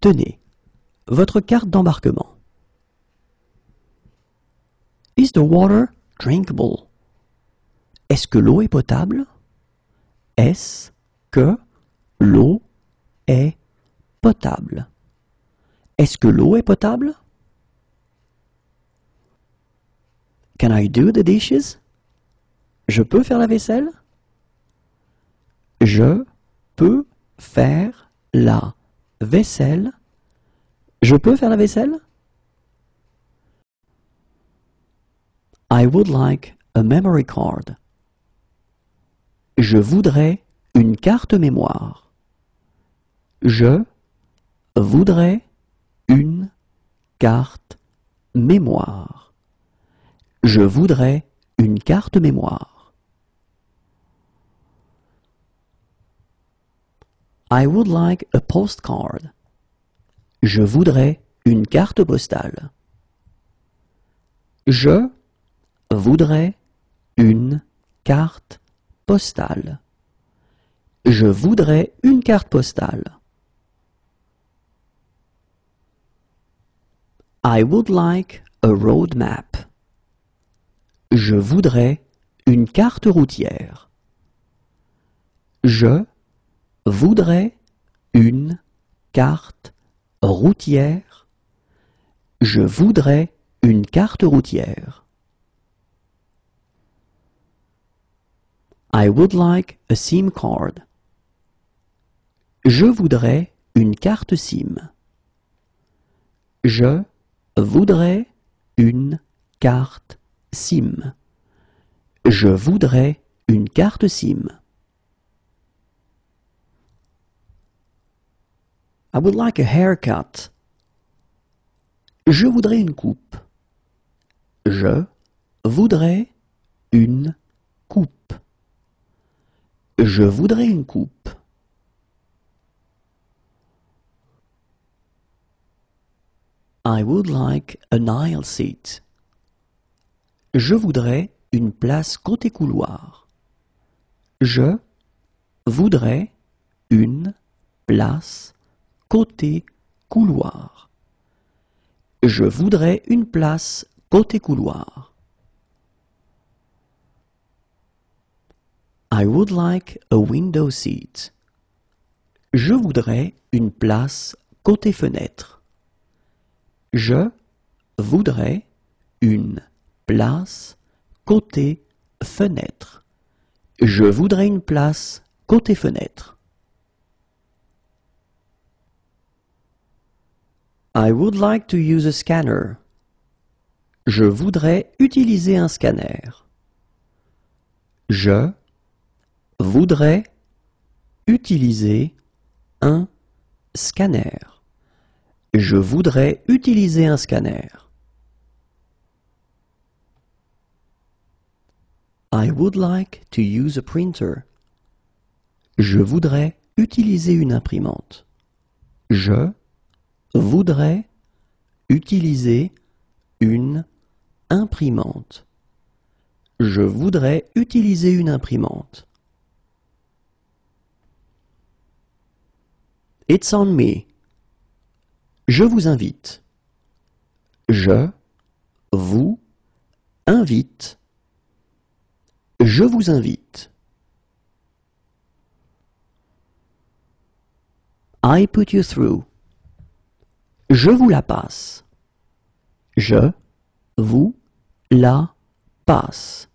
Tenez, votre carte d'embarquement. Is the water drinkable? Est-ce que l'eau est potable? Est-ce que l'eau est potable? Est-ce que l'eau est potable? Can I do the dishes? Je peux faire la vaisselle? Je peux faire la vaisselle. Je peux faire la vaisselle? I would like a memory card. Je voudrais une carte mémoire. Je voudrais une carte mémoire. Je voudrais une carte mémoire. I would like a postcard. Je voudrais une carte postale. Je voudrais une carte postale. Je voudrais une carte postale. I would like a road map. Je voudrais une carte routière. Je voudrais une carte routière. Je voudrais une carte routière. I would like a SIM card. Je voudrais une carte SIM. Je voudrais une carte SIM. Je voudrais une carte SIM. I would like a haircut. Je voudrais une coupe. Je voudrais une coupe. Je voudrais une coupe. I would like an aisle seat. Je voudrais une place côté couloir. Je voudrais une place côté couloir. Je voudrais une place côté couloir. I would like a window seat. Je voudrais une place côté fenêtre. Je voudrais une place côté fenêtre. Je voudrais une place côté fenêtre. I would like to use a scanner. Je voudrais utiliser un scanner. Je voudrais utiliser un scanner. Je voudrais utiliser un scanner. I would like to use a printer. Je voudrais utiliser une imprimante. Je voudrais utiliser une imprimante. Je voudrais utiliser une imprimante. It's on me. Je vous invite. Je vous invite. Je vous invite. I put you through. Je vous la passe. Je vous la passe.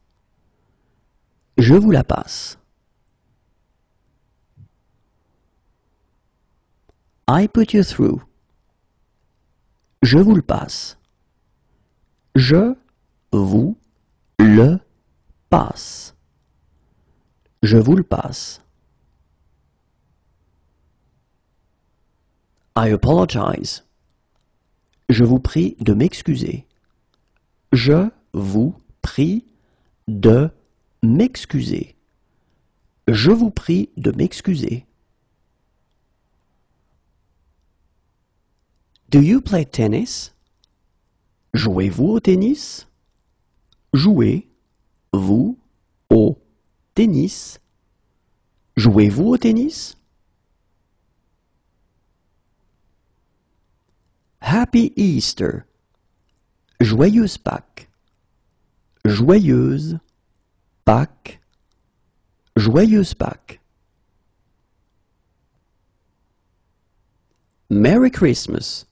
Je vous la passe. I put you through. Je vous le passe. Je vous le passe. Je vous le passe. I apologize. Je vous prie de m'excuser. Je vous prie de m'excuser. Je vous prie de m'excuser. Do you play tennis? Jouez-vous au tennis? Jouez-vous au tennis? Jouez-vous au tennis? Happy Easter. Joyeuse Pâques. Joyeuse Pâques. Joyeuse Pâques. Merry Christmas.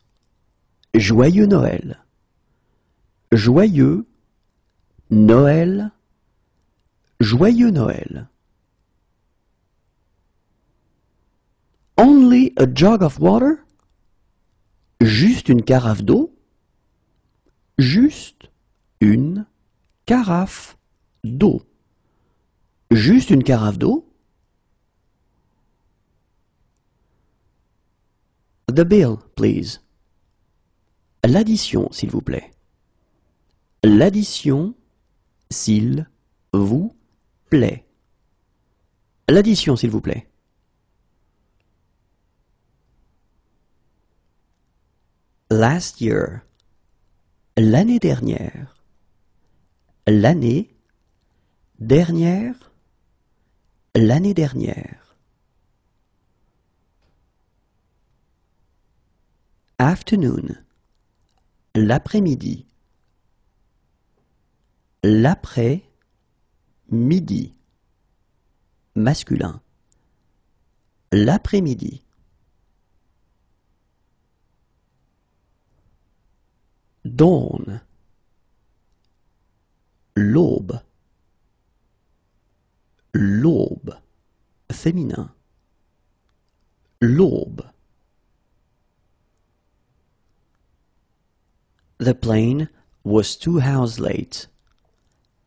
Joyeux Noël. Joyeux Noël. Joyeux Noël. Only a jug of water? juste une carafe d'eau Juste une carafe d'eau. Juste une carafe d'eau The bill, please. L'addition, s'il vous plaît. L'addition, s'il vous plaît. L'addition, s'il vous plaît. last year, l'année dernière, l'année dernière, l'année dernière. Afternoon, l'après-midi, l'après-midi, masculin, l'après-midi. Dawn l'aube l'aube féminin l'aube The plane was two hours late.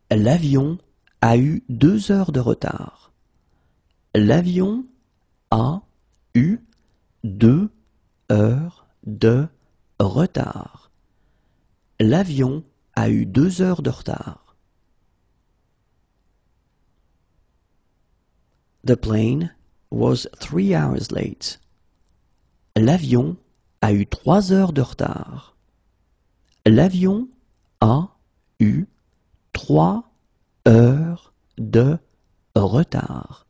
L'avion a eu deux heures de retard. L'avion a eu deux heures de retard. L'avion a eu deux heures de retard. The plane was three hours late. L'avion a eu trois heures de retard. L'avion a eu trois heures de retard.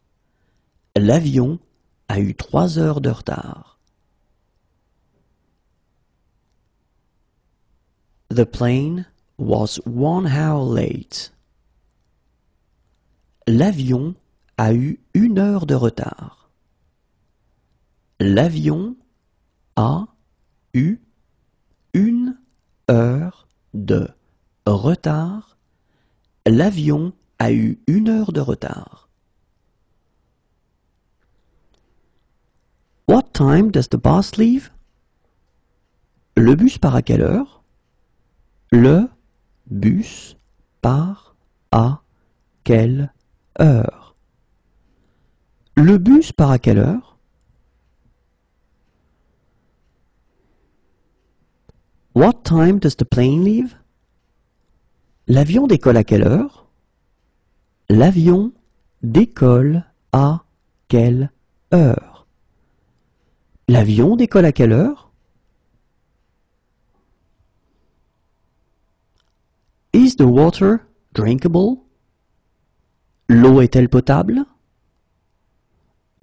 L'avion a eu trois heures de retard. The plane was one hour late. L'avion a eu une heure de retard. L'avion a eu une heure de retard. L'avion a eu une heure de retard. What time does the bus leave? Le bus part à quelle heure? Le bus part à quelle heure Le bus part à quelle heure What time does the plane leave L'avion décolle à quelle heure L'avion décolle à quelle heure L'avion décolle à quelle heure Is the water drinkable? L'eau est-elle potable?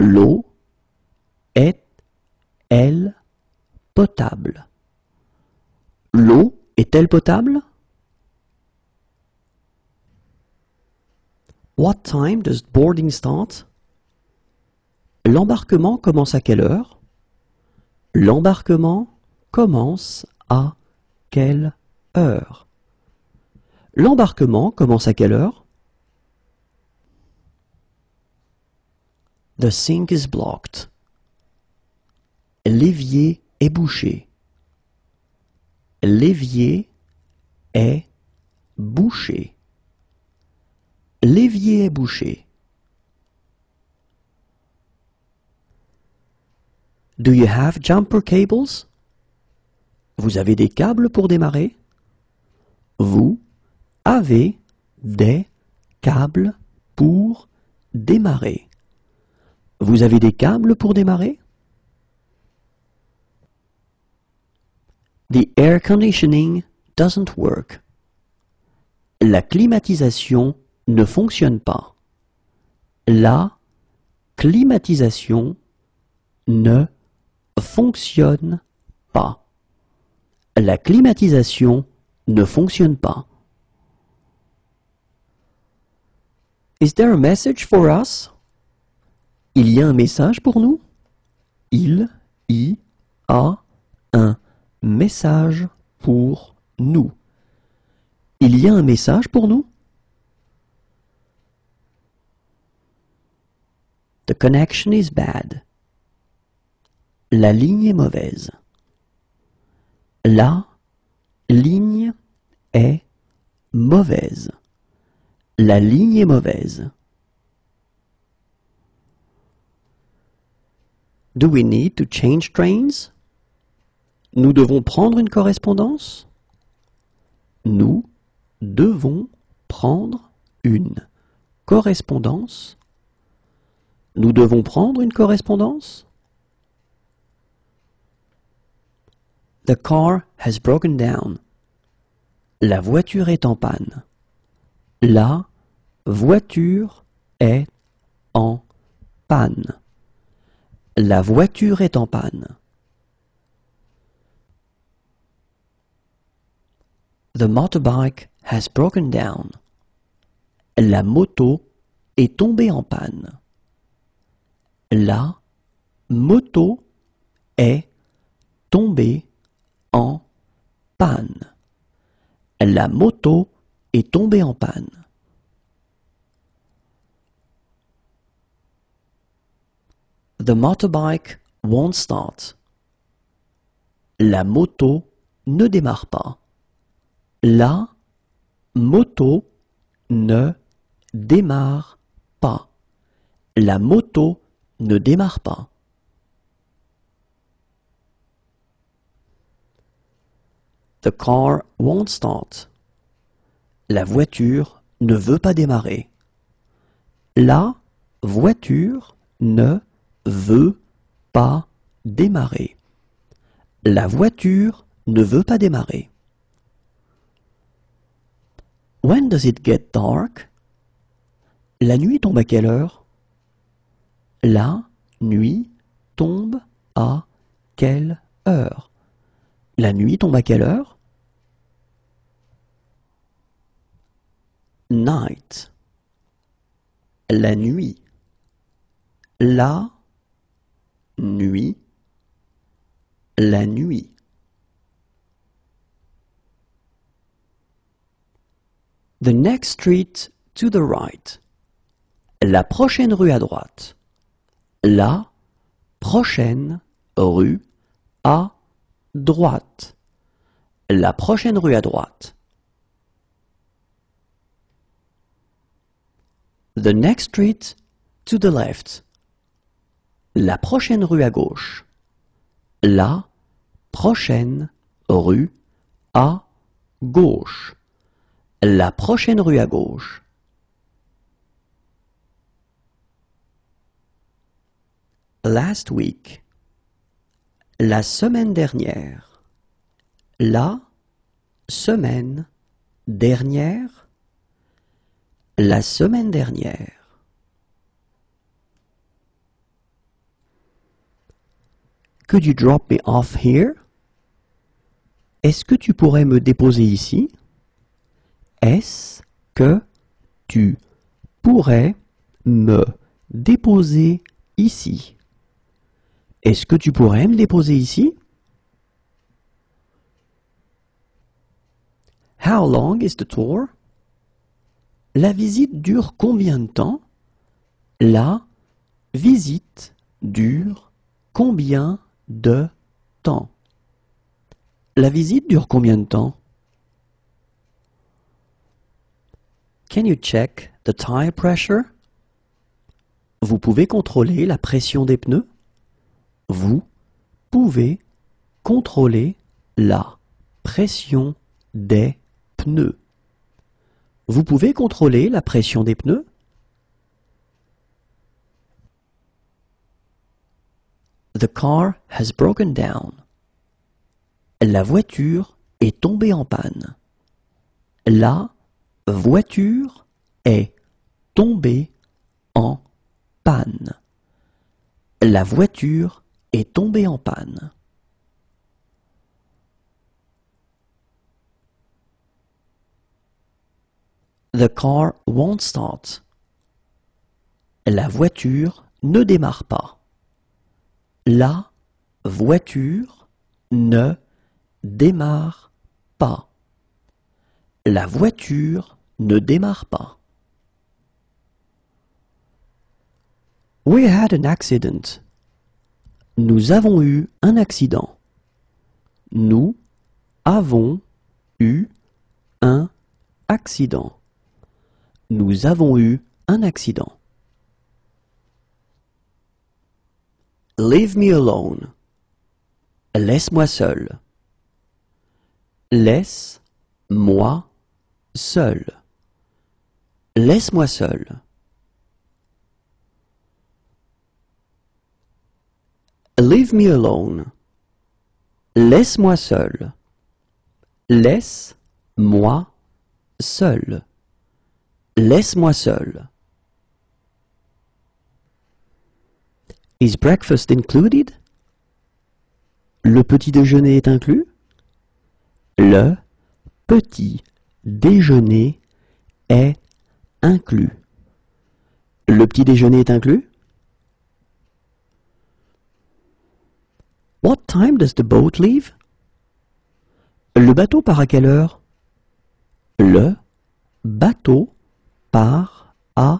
L'eau est-elle potable? L'eau est-elle potable? What time does boarding start? L'embarquement commence à quelle heure? L'embarquement commence à quelle heure? L'embarquement commence à quelle heure The sink is blocked. L'évier est bouché. L'évier est bouché. L'évier est bouché. Do you have jumper cables? Vous avez des câbles pour démarrer? Vous avez des câbles pour démarrer Vous avez des câbles pour démarrer The air conditioning doesn't work. La climatisation ne fonctionne pas. La climatisation ne fonctionne pas. La climatisation ne fonctionne pas. Is there a message for us? Il y a un message pour nous? Il y a un message pour nous. Il y a un message pour nous? The connection is bad. La ligne est mauvaise. La ligne est mauvaise. La ligne est mauvaise. Do we need to change trains? Nous devons prendre une correspondance? Nous devons prendre une correspondance. Nous devons prendre une correspondance. The car has broken down. La voiture est en panne. La voiture est en panne. La voiture est en panne. The motorbike has broken down. La moto est tombée en panne. La moto est tombée en panne. La moto est tombé en panne. The motorbike won't start. La moto ne démarre pas. La moto ne démarre pas. La moto ne démarre pas. The car won't start. La voiture ne veut pas démarrer. La voiture ne veut pas démarrer. La voiture ne veut pas démarrer. When does it get dark? La nuit tombe à quelle heure? La nuit tombe à quelle heure? La nuit tombe à quelle heure? night, la nuit, la nuit, la nuit. The next street to the right. La prochaine rue à droite. La prochaine rue à droite. La prochaine rue à droite. The next street to the left. La prochaine rue à gauche. La prochaine rue à gauche. La prochaine rue à gauche. Last week. La semaine dernière. La semaine dernière la semaine dernière. Could you drop me off here? Est-ce que tu pourrais me déposer ici? Est-ce que tu pourrais me déposer ici? Est-ce que tu pourrais me déposer ici? How long is the tour? La visite dure combien de temps La visite dure combien de temps La visite dure combien de temps Can you check the tire pressure Vous pouvez contrôler la pression des pneus Vous pouvez contrôler la pression des pneus. Vous pouvez contrôler la pression des pneus The car has broken down. La voiture est tombée en panne. La voiture est tombée en panne. La voiture est tombée en panne. The car won't start. La voiture ne démarre pas. La voiture ne démarre pas. La voiture ne démarre pas. We had an accident. Nous avons eu un accident. Nous avons eu un accident. Nous avons eu un accident. Leave me alone. Laisse-moi seul. Laisse-moi seul. Laisse-moi seul. Leave me alone. Laisse-moi seul. Laisse-moi seul. Laisse-moi seul. Is breakfast included? Le petit déjeuner est inclus? Le petit déjeuner est inclus. Le petit déjeuner est inclus? What time does the boat leave? Le bateau part à quelle heure? Le bateau à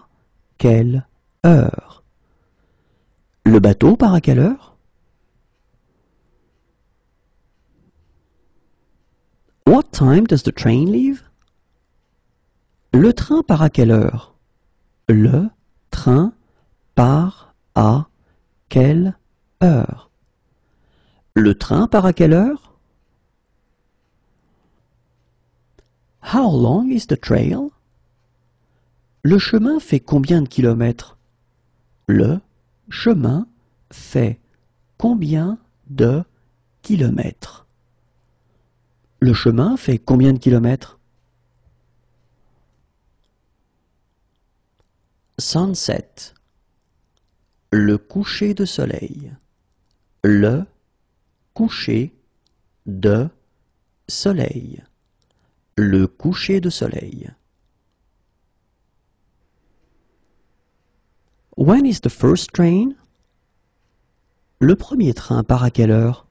quelle heure Le bateau part à quelle heure What time does the train leave Le train part à quelle heure Le train part à quelle heure Le train part à quelle heure How long is the trail le chemin fait combien de kilomètres Le chemin fait combien de kilomètres Le chemin fait combien de kilomètres 107 Le coucher de soleil Le coucher de soleil Le coucher de soleil When is the first train? Le premier train part à quelle heure?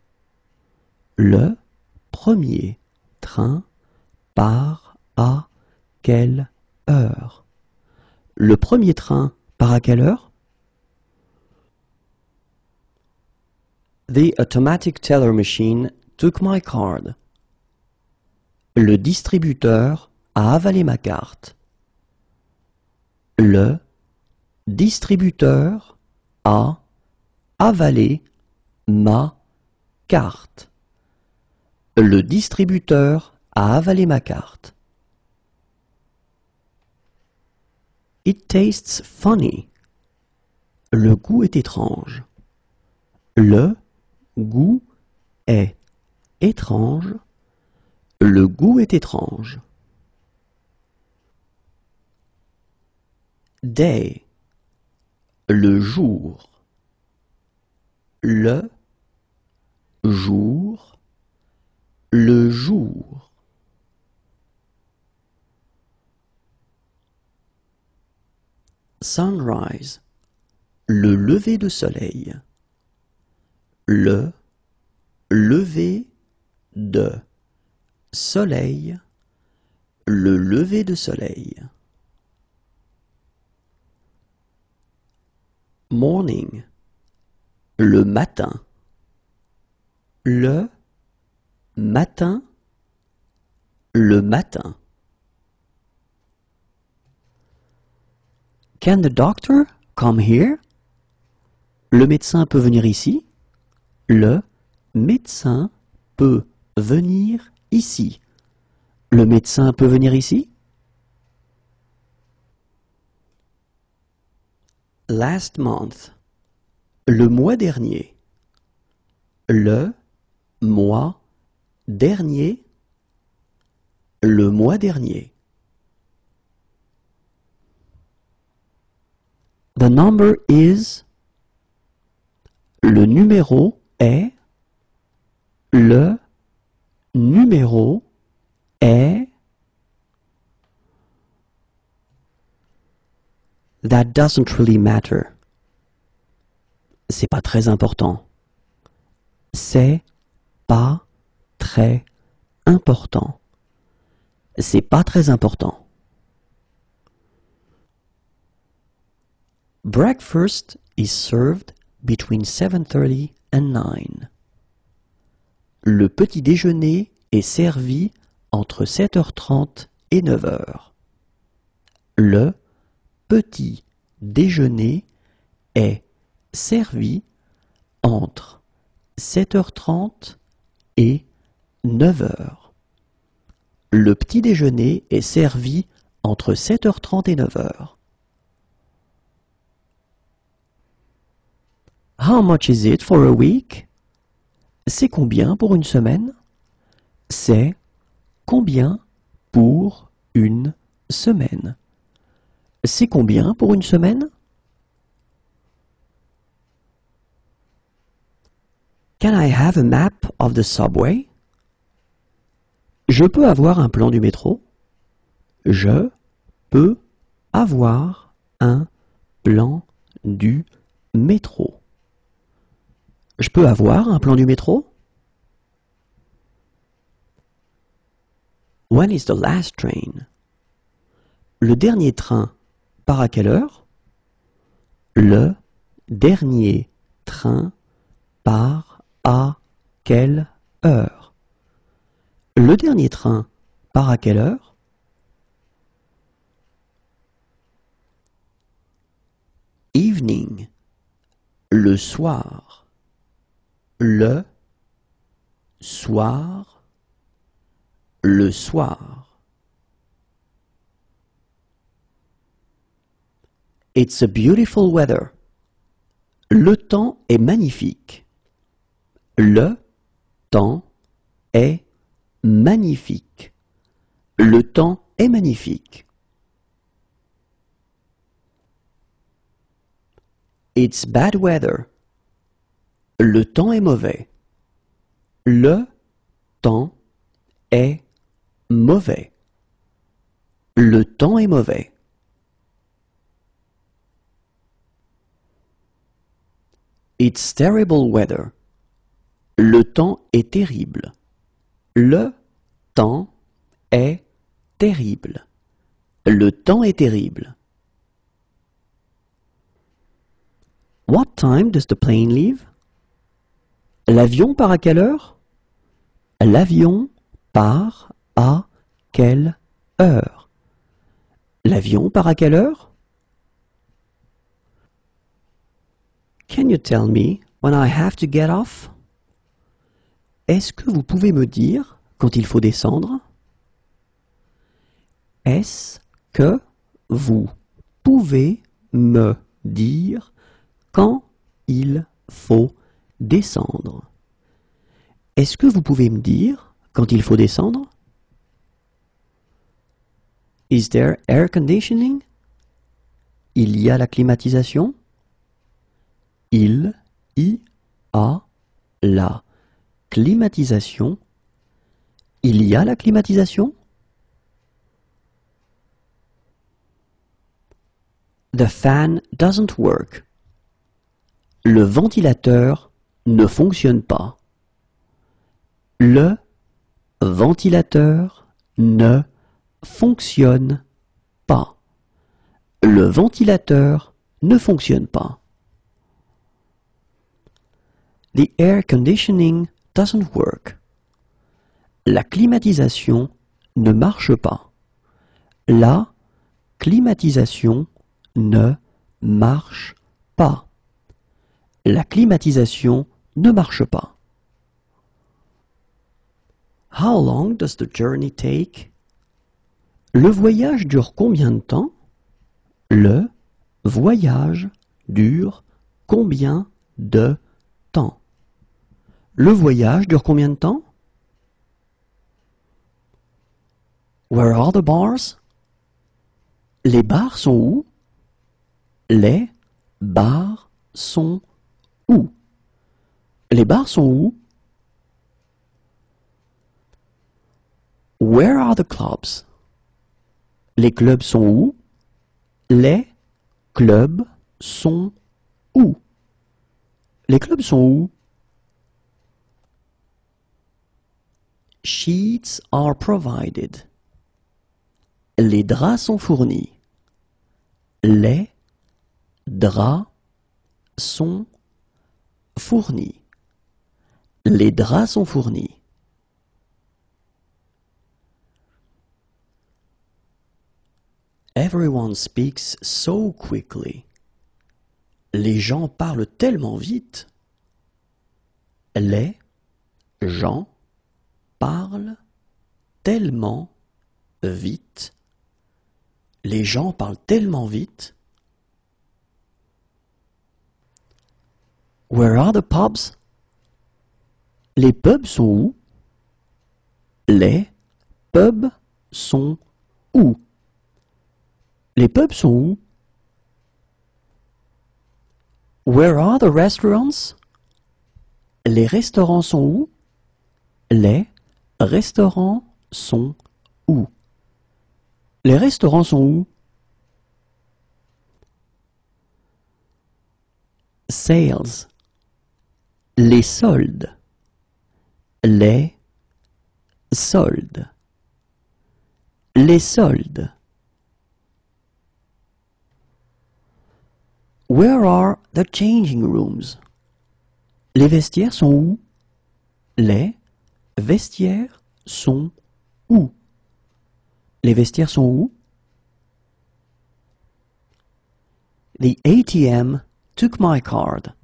Le premier train part à quelle heure? Le premier train part à quelle heure? The automatic teller machine took my card. Le distributeur a avalé ma carte. Le distributeur a avalé ma carte. Le distributeur a avalé ma carte. It tastes funny. Le goût est étrange. Le goût est étrange. Le goût est étrange. Day le jour le jour le jour sunrise le lever de soleil le lever de soleil le lever de soleil morning le matin le matin le matin Can the doctor come here? Le médecin peut venir ici. Le médecin peut venir ici. Le médecin peut venir ici. last month, le mois dernier, le mois dernier, le mois dernier. The number is, le numéro est, le numéro est That doesn't really matter. C'est pas très important. C'est pas très important. C'est pas très important. Breakfast is served between 7:30 and 9. Le petit déjeuner est servi entre 7h30 et 9h. Le petit déjeuner est servi entre 7h30 et 9h. Le petit déjeuner est servi entre 7h30 et 9h. How much is it for a week? C'est combien pour une semaine? C'est combien pour une semaine? C'est combien pour une semaine Can I have a map of the subway? Je peux avoir un plan du métro? Je peux avoir un plan du métro. Je peux avoir un plan du métro? When is the last train? Le dernier train par à quelle heure Le dernier train part à quelle heure Le dernier train part à quelle heure Evening. Le soir. Le soir. Le soir. It's a beautiful weather. Le temps est magnifique. Le temps est magnifique. Le temps est magnifique. It's bad weather. Le temps est mauvais. Le temps est mauvais. Le temps est mauvais. It's terrible weather. Le temps est terrible. Le temps est terrible. Le temps est terrible. What time does the plane leave? L'avion part à quelle heure? L'avion part à quelle heure? L'avion part à quelle heure? Can you tell me when I have to get off? Est-ce que vous pouvez me dire quand il faut descendre? Est-ce que vous pouvez me dire quand il faut descendre? Est-ce que vous pouvez me dire quand il faut descendre? Is there air conditioning? Il y a la climatisation? Il y a la climatisation Il y a la climatisation The fan doesn't work. Le ventilateur ne fonctionne pas. Le ventilateur ne fonctionne pas. Le ventilateur ne fonctionne pas. The air conditioning doesn't work. La climatisation ne marche pas. La climatisation ne marche pas. La climatisation ne marche pas. How long does the journey take? Le voyage dure combien de temps? Le voyage dure combien de temps? Le voyage dure combien de temps? Where are the bars? Les bars sont où? Les bars sont où? Les bars sont où? Where are the clubs? Les clubs sont où? Les clubs sont où? Les clubs sont où? Sheets are provided. Les draps sont fournis. Les draps sont fournis. Les draps sont fournis. Everyone speaks so quickly. Les gens parlent tellement vite. Les gens parle tellement vite, les gens parlent tellement vite. Where are the pubs? Les pubs sont où? Les pubs sont où? Les pubs sont où? Where are the restaurants? Les restaurants sont où? Les Restaurants sont où Les restaurants sont où Sales, les soldes, les soldes, les soldes. Where are the changing rooms? Les vestiaires sont où? Les Vestiaires sont où Les vestiaires sont où The ATM took my card.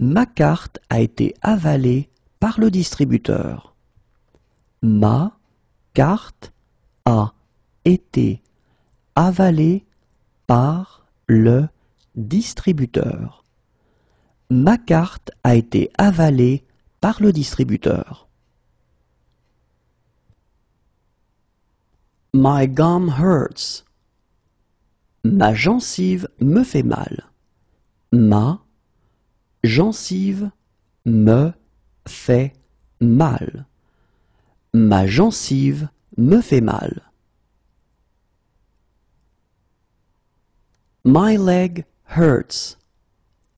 Ma carte a été avalée par le distributeur. Ma carte a été avalée par le distributeur. Ma carte a été avalée par le distributeur. My gum hurts. Ma gencive me fait mal. Ma gencive me fait mal. Ma gencive me fait mal. My leg hurts.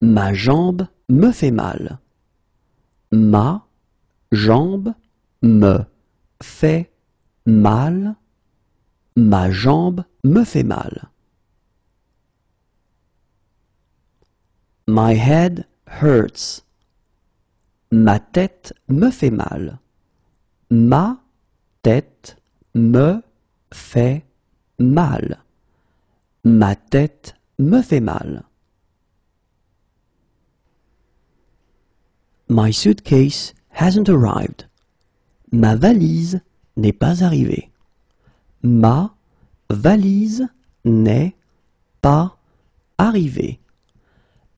Ma jambe me fait mal. Ma jambe me fait mal. Ma jambe me fait mal. My head hurts. Ma tête me fait mal. Ma tête me fait mal. Ma tête me fait mal. My suitcase hasn't arrived. Ma valise n'est pas arrivée. Ma valise n'est pas arrivée.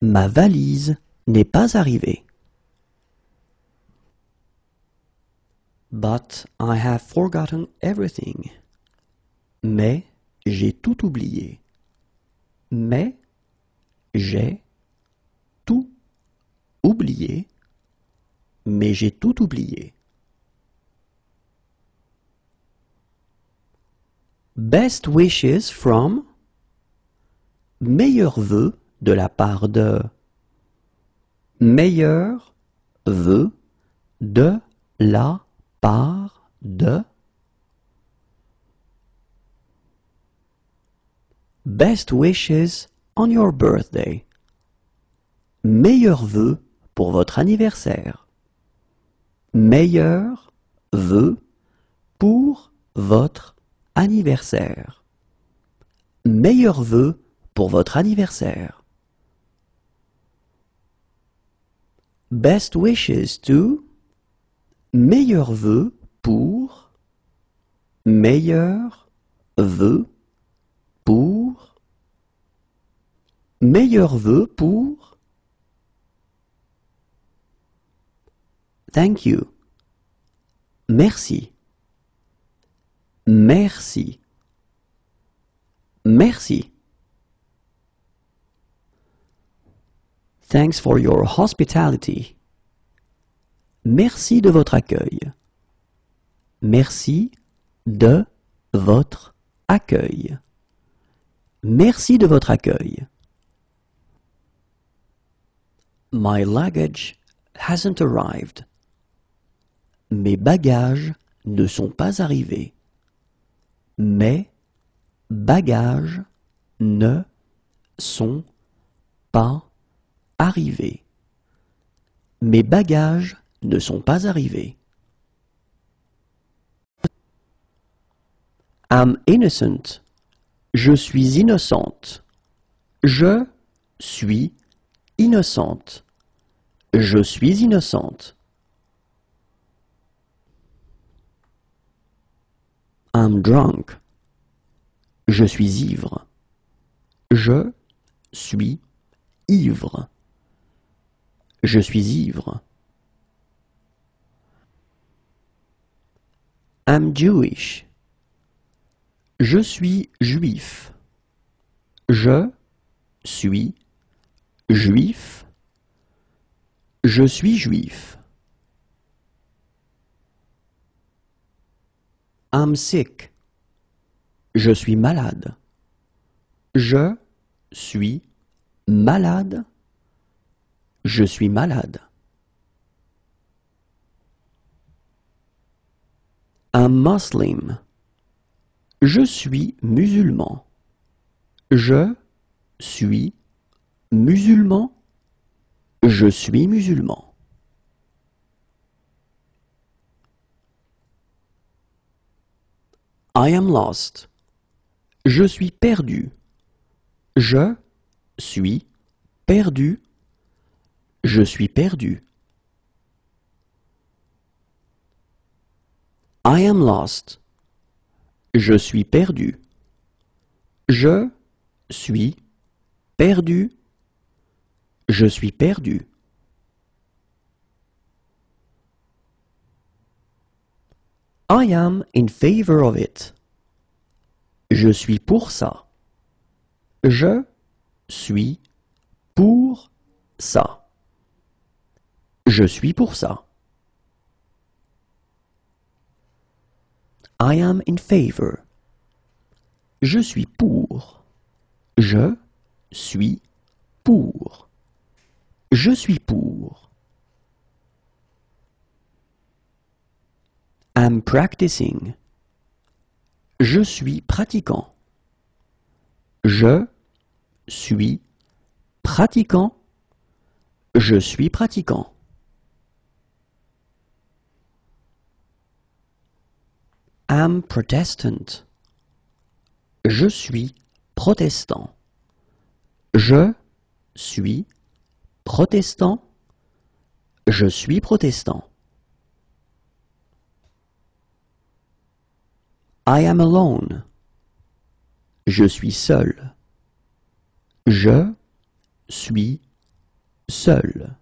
Ma valise n'est pas arrivée. But I have forgotten everything. Mais j'ai tout oublié. Mais j'ai tout oublié. Mais j'ai tout oublié. Best wishes from Meilleur vœux de la part de Meilleur vœux de la part de Best wishes on your birthday. Meilleur vœux pour votre anniversaire. Meilleur vœux pour votre anniversaire. Meilleurs vœux pour votre anniversaire. Best wishes to. Meilleurs vœux pour. Meilleur vœux pour. Meilleurs vœux pour. Thank you. Merci. Merci. Merci. Thanks for your hospitality. Merci de votre accueil. Merci de votre accueil. Merci de votre accueil. My luggage hasn't arrived. Mes bagages ne sont pas arrivés. Mes bagages ne sont pas arrivés. Mes bagages ne sont pas arrivés. I'm innocent. Je suis innocente. Je suis innocente. Je suis innocente. I'm drunk. Je suis ivre. Je suis ivre. Je suis ivre. I'm Jewish. Je suis juif. Je suis juif. Je suis juif. I'm sick. Je suis malade. Je suis malade. Je suis malade. Un muslim. Je suis musulman. Je suis musulman. Je suis musulman. I am lost. Je suis perdu. Je suis perdu. Je suis perdu. I am lost. Je suis perdu. Je suis perdu. Je suis perdu. I am in favor of it. Je suis pour ça. Je suis pour ça. Je suis pour ça. I am in favor. Je suis pour. Je suis pour. Je suis pour. I'm practicing. Je suis pratiquant. Je suis pratiquant. Je suis pratiquant. I'm protestant. Je suis protestant. Je suis protestant. Je suis protestant. I am alone. Je suis seul. Je suis seul.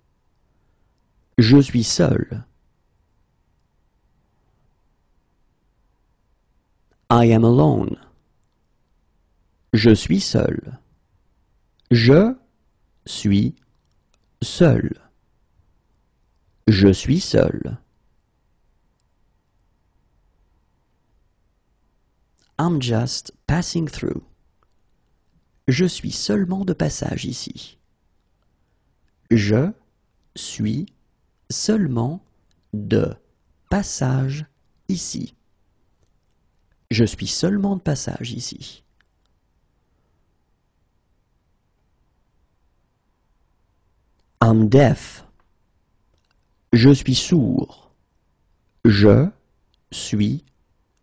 Je suis seul. I am alone. Je suis seul. Je suis seul. Je suis seul. I'm just passing through. Je suis seulement de passage ici. Je suis seulement de passage ici. Je suis seulement de passage ici. I'm deaf. Je suis sourd. Je suis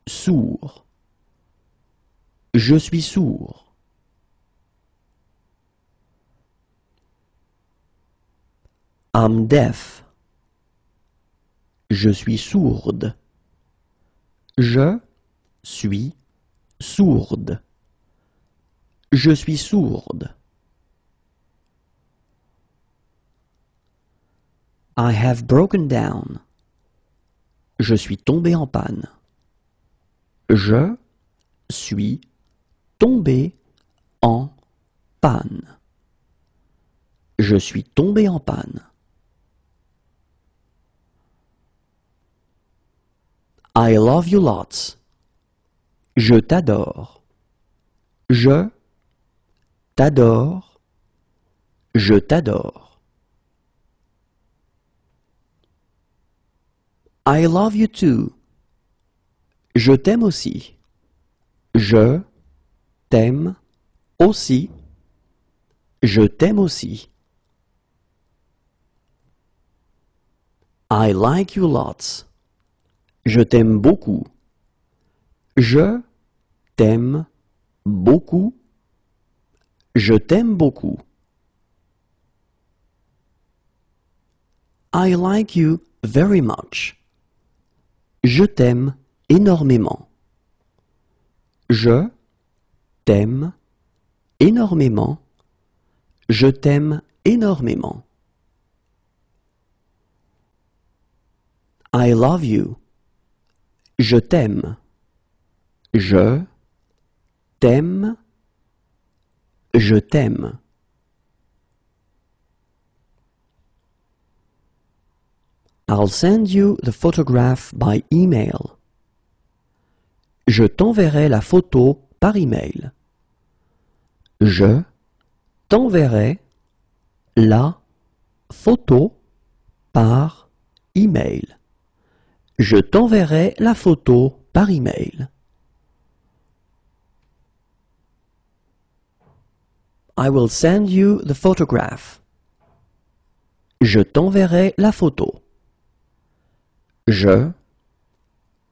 sourd. Je suis sourd. I'm deaf. Je suis sourde. Je suis sourde. Je suis sourde. I have broken down. Je suis tombé en panne. Je suis tombé en panne. Je suis tombé en panne. I love you lots. Je t'adore. Je t'adore. Je t'adore. I love you too. Je t'aime aussi. Je t'aime aussi. Je t'aime aussi. I like you lots. Je t'aime beaucoup. Je t'aime beaucoup. Je t'aime beaucoup. I like you very much. Je t'aime énormément. Je t'aime énormément. Je t'aime énormément. I love you. Je t'aime. Je t'aime. Je t'aime. I'll send you the photograph by email. Je t'enverrai la photo par email. Je t'enverrai la photo par email. Je t'enverrai la photo par email. I will send you the photograph. Je t'enverrai la photo. Je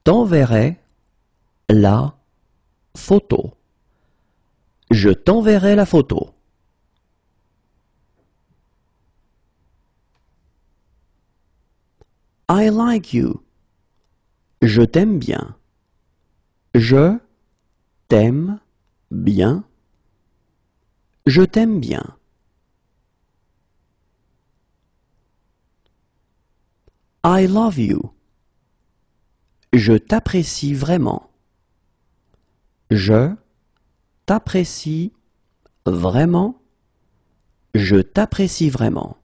t'enverrai la photo. Je t'enverrai la photo. I like you. Je t'aime bien. Je t'aime bien. Je t'aime bien. I love you. Je t'apprécie vraiment. Je t'apprécie vraiment. Je t'apprécie vraiment.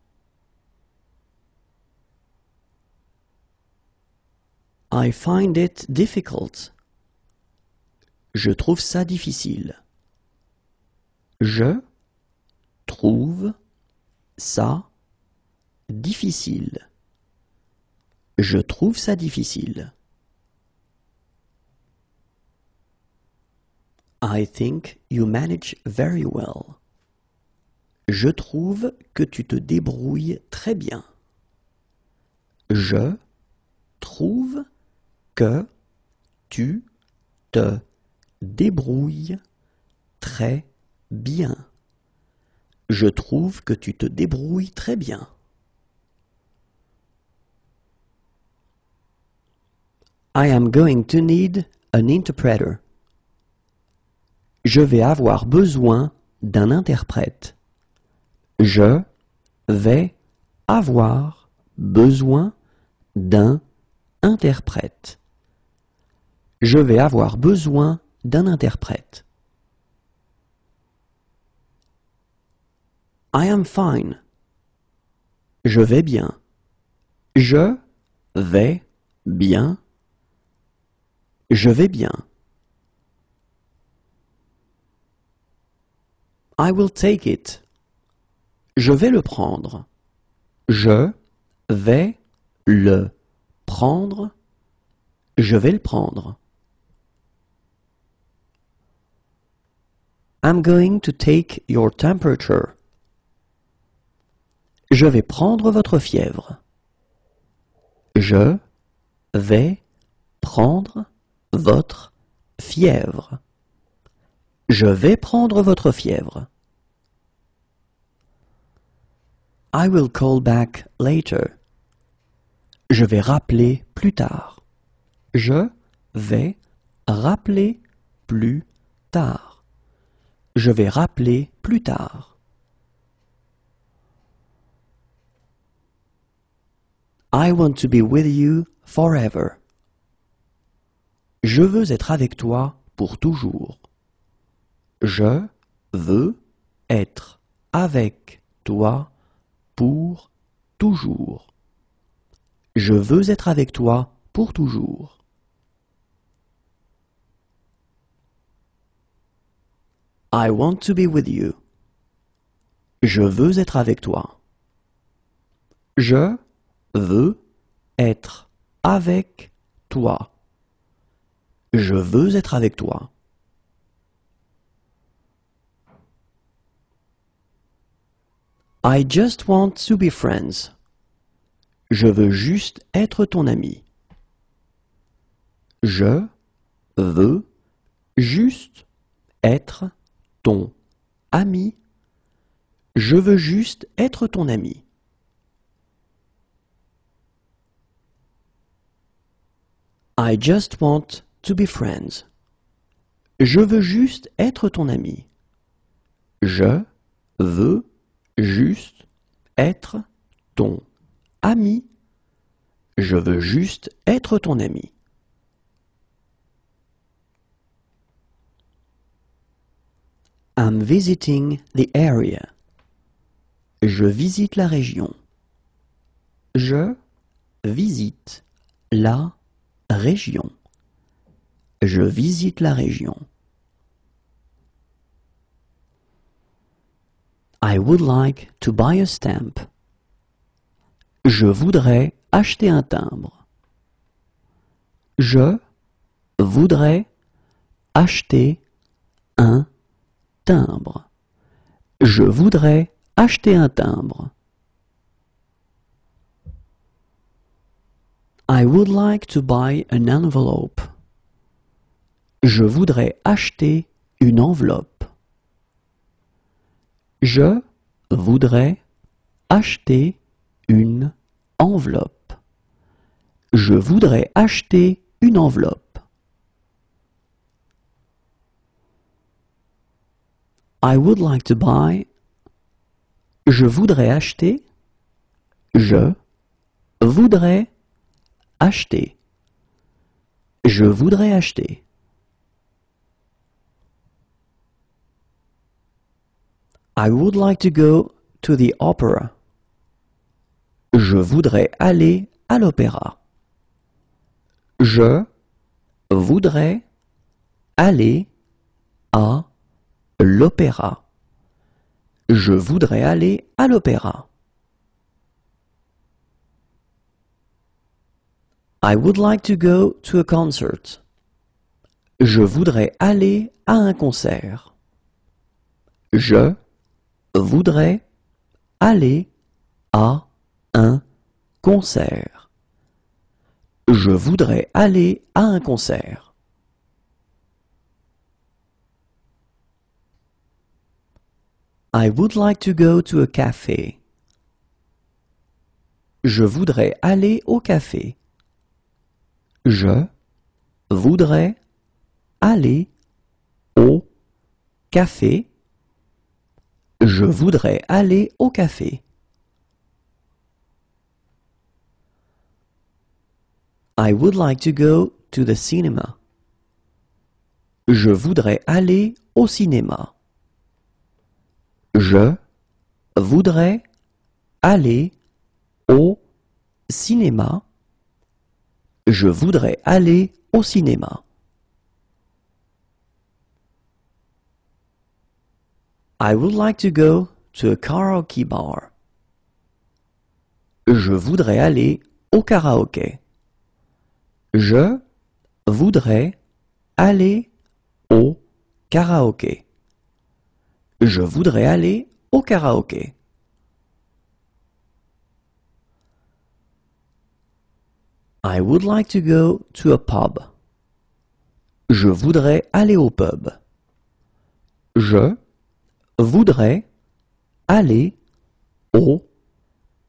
I find it difficult. Je trouve ça difficile. Je trouve ça difficile. Je trouve ça difficile. I think you manage very well. Je trouve que tu te débrouilles très bien. Je trouve que tu te débrouilles très bien. Je trouve que tu te débrouilles très bien. I am going to need an interpreter. Je vais avoir besoin d'un interprète. Je vais avoir besoin d'un interprète. Je vais avoir besoin d'un interprète. I am fine. Je vais bien. Je vais bien. Je vais bien. I will take it. Je vais le prendre. Je vais le prendre. Je vais le prendre. I'm going to take your temperature. Je vais prendre votre fièvre. Je vais prendre votre fièvre. Je vais prendre votre fièvre. I will call back later. Je vais rappeler plus tard. Je vais rappeler plus tard. Je vais rappeler plus tard. I want to be with you forever. Je veux être avec toi pour toujours. Je veux être avec toi pour toujours. Je veux être avec toi pour toujours. I want to be with you. Je veux être avec toi. Je veux être avec toi. Je veux être avec toi. I just want to be friends. Je veux juste être ton ami. Je veux juste être ton ami. I just want to be friends. Je veux juste être ton ami. Je veux juste être ton ami. Je veux juste être ton ami. I'm visiting the area. Je visite la région. Je visite la région. Je visite la région. I would like to buy a stamp. Je voudrais acheter un timbre. Je voudrais acheter un timbre. Je voudrais acheter un timbre. I would like to buy an envelope. Je voudrais acheter une enveloppe. Je voudrais acheter une enveloppe. Je voudrais acheter une enveloppe. I would like to buy. Je voudrais acheter. Je voudrais acheter. Je voudrais acheter. I would like to go to the opera. Je voudrais aller à l'opéra. Je voudrais aller à l'opéra. Je voudrais aller à l'opéra. I would like to go to a concert. Je voudrais aller à un concert. Je voudrais aller à un concert. Je voudrais aller à un concert. I would like to go to a cafe. Je voudrais aller au café. Je voudrais aller au café. Je voudrais aller au café. I would like to go to the cinema. Je voudrais aller au cinéma. Je voudrais aller au cinéma. Je voudrais aller au cinéma. I would like to go to a karaoke bar. Je voudrais aller au karaoké. Je voudrais aller au karaoké. Je voudrais aller au karaoké. I would like to go to a pub. Je voudrais aller au pub. Je voudrais aller au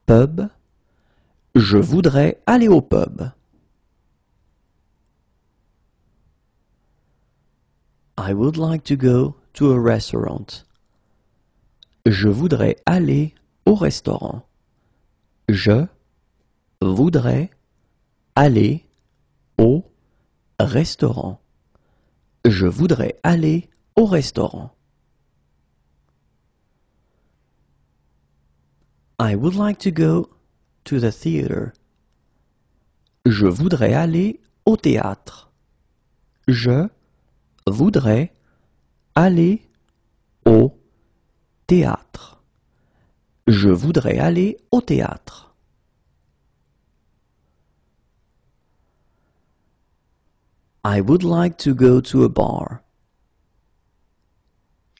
pub. Je voudrais aller au pub. I would like to go to a restaurant. Je voudrais aller au restaurant. Je voudrais aller au restaurant. Je voudrais aller au restaurant. I would like to go to the theater. Je voudrais aller au théâtre. Je voudrais aller au théâtre. Je voudrais aller au théâtre. I would like to go to a bar.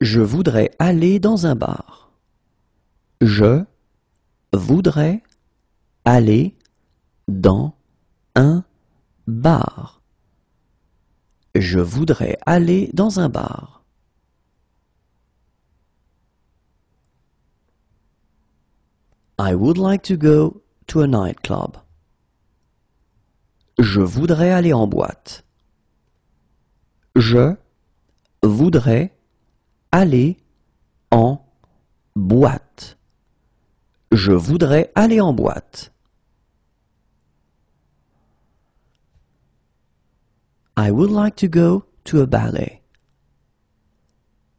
Je voudrais aller dans un bar. Je voudrais aller dans un bar. Je voudrais aller dans un bar. I would like to go to a nightclub. Je voudrais aller en boîte. Je voudrais aller en boîte. Je voudrais aller en boîte. I would like to go to a ballet.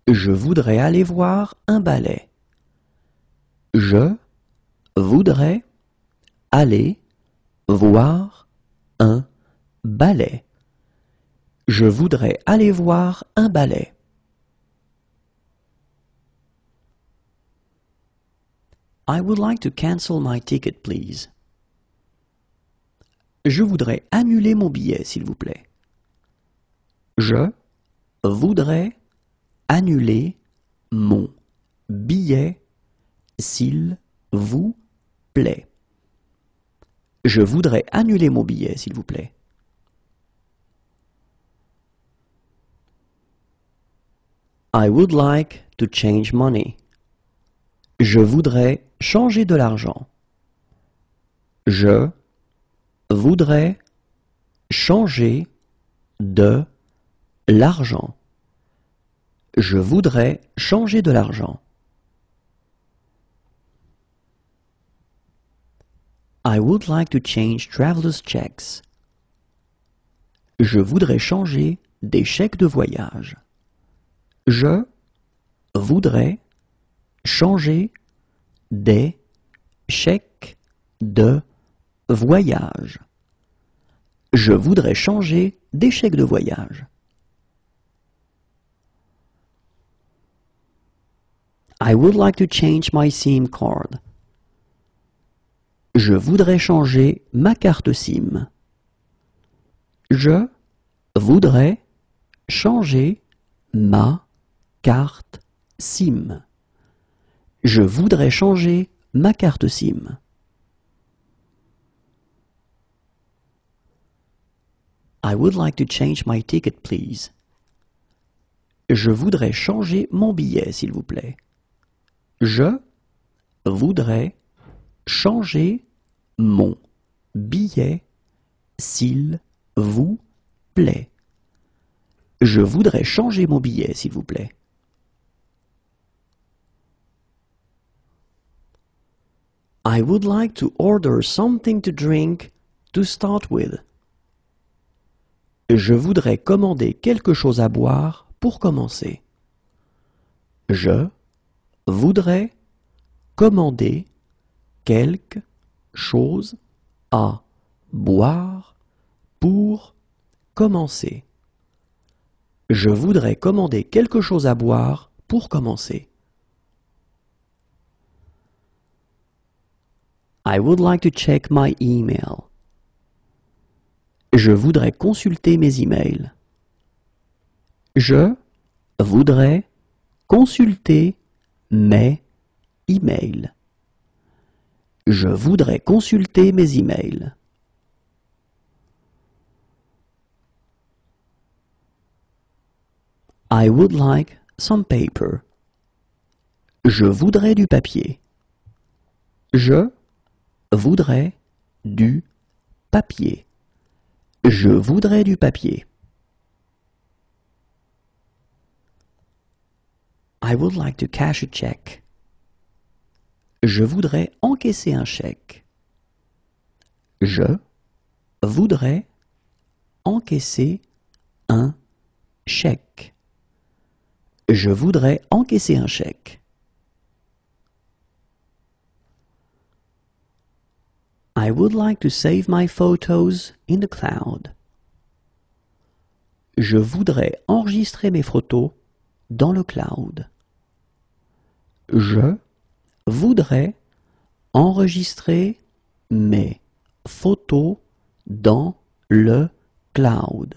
Je voudrais aller voir un ballet. Je voudrais aller voir un ballet. Je voudrais aller voir un ballet. I would like to cancel my ticket, please. Je voudrais annuler mon billet, s'il vous plaît. Je voudrais annuler mon billet, s'il vous plaît. Je voudrais annuler mon billet, s'il vous plaît. I would like to change money. Je voudrais changer de l'argent. Je voudrais changer de l'argent. Je voudrais changer de l'argent. I would like to change traveler's checks. Je voudrais changer des chèques de voyage. Je voudrais changer des chèques de voyage. Je voudrais changer des de voyage. I would like to change my SIM card. Je voudrais changer ma carte SIM. Je voudrais changer ma carte SIM. Je voudrais changer ma carte SIM. I would like to change my ticket, please. Je voudrais changer mon billet, s'il vous plaît. Je voudrais changer mon billet, s'il vous plaît. Je voudrais changer mon billet, s'il vous plaît. I would like to order something to drink to start with. Je voudrais commander quelque chose à boire pour commencer. Je voudrais commander quelque chose à boire pour commencer. Je voudrais commander quelque chose à boire pour commencer. I would like to check my email. Je voudrais consulter mes emails. Je voudrais consulter mes emails. Je voudrais consulter mes emails. I would like some paper. Je voudrais du papier. Je voudrais du papier. Je voudrais du papier. I would like to cash a check. Je voudrais encaisser un chèque. Je voudrais encaisser un chèque. Je voudrais encaisser un chèque. I would like to save my photos in the cloud. Je voudrais enregistrer mes photos dans le cloud. Je voudrais enregistrer mes photos dans le cloud.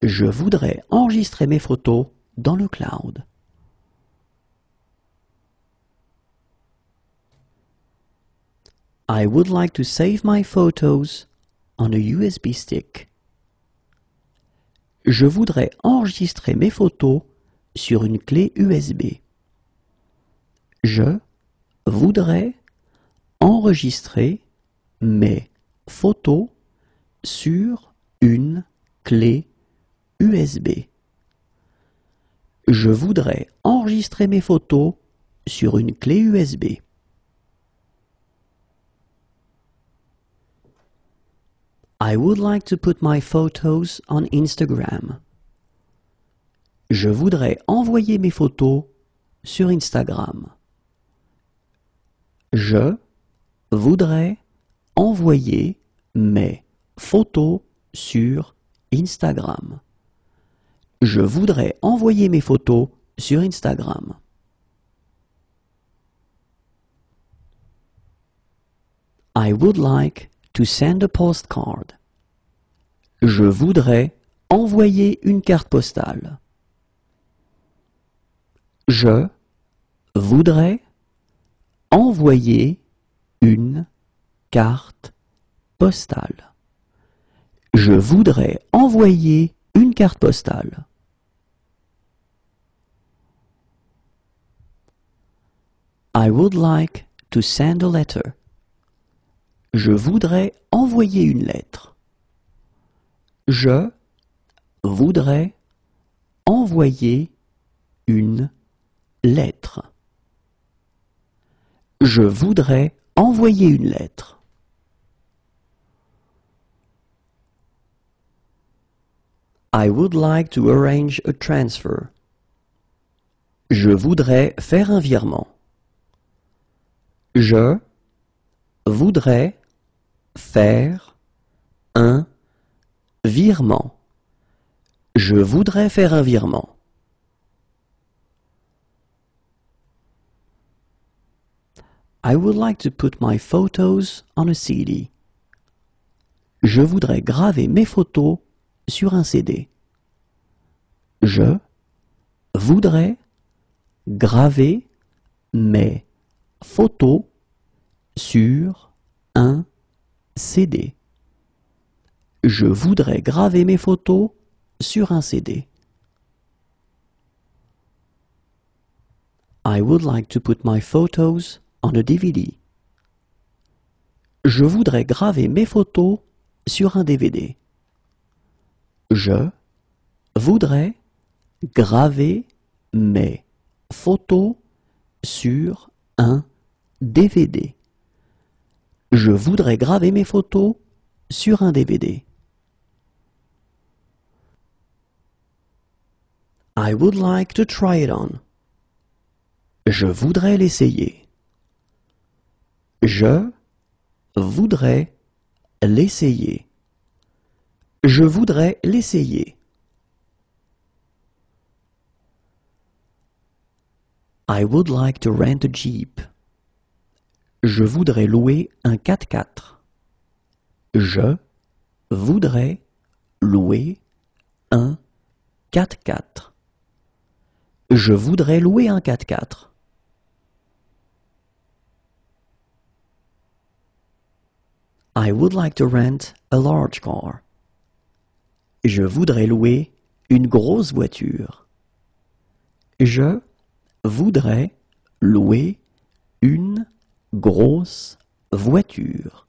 Je voudrais enregistrer mes photos dans le cloud. I would like to save my photos on a USB stick. Je voudrais enregistrer mes photos sur une clé USB. Je voudrais enregistrer mes photos sur une clé USB. Je voudrais enregistrer mes photos sur une clé USB. I would like to put my photos on Instagram. Je voudrais envoyer mes photos sur Instagram. Je voudrais envoyer mes photos sur Instagram. Je voudrais envoyer mes photos sur Instagram. I would like to send a postcard. Je voudrais envoyer une carte postale. Je voudrais envoyer une carte postale. Je voudrais envoyer une carte postale. I would like to send a letter. Je voudrais envoyer une lettre. Je voudrais envoyer une lettre. Je voudrais envoyer une lettre. I would like to arrange a transfer. Je voudrais faire un virement. Je voudrais faire un virement. Je voudrais faire un virement. I would like to put my photos on a CD. Je voudrais graver mes photos sur un CD. Je voudrais graver mes photos sur un CD. CD. Je voudrais graver mes photos sur un CD. I would like to put my photos on a DVD. Je voudrais graver mes photos sur un DVD. Je voudrais graver mes photos sur un DVD. Je voudrais graver mes photos sur un DVD. I would like to try it on. Je voudrais l'essayer. Je voudrais l'essayer. Je voudrais l'essayer. I would like to rent a jeep. Je voudrais louer un 4 4 Je voudrais louer un 4 4 Je voudrais louer un 4 4 I would like to rent a large car. Je voudrais louer une grosse voiture. Je voudrais louer une Grosse voiture.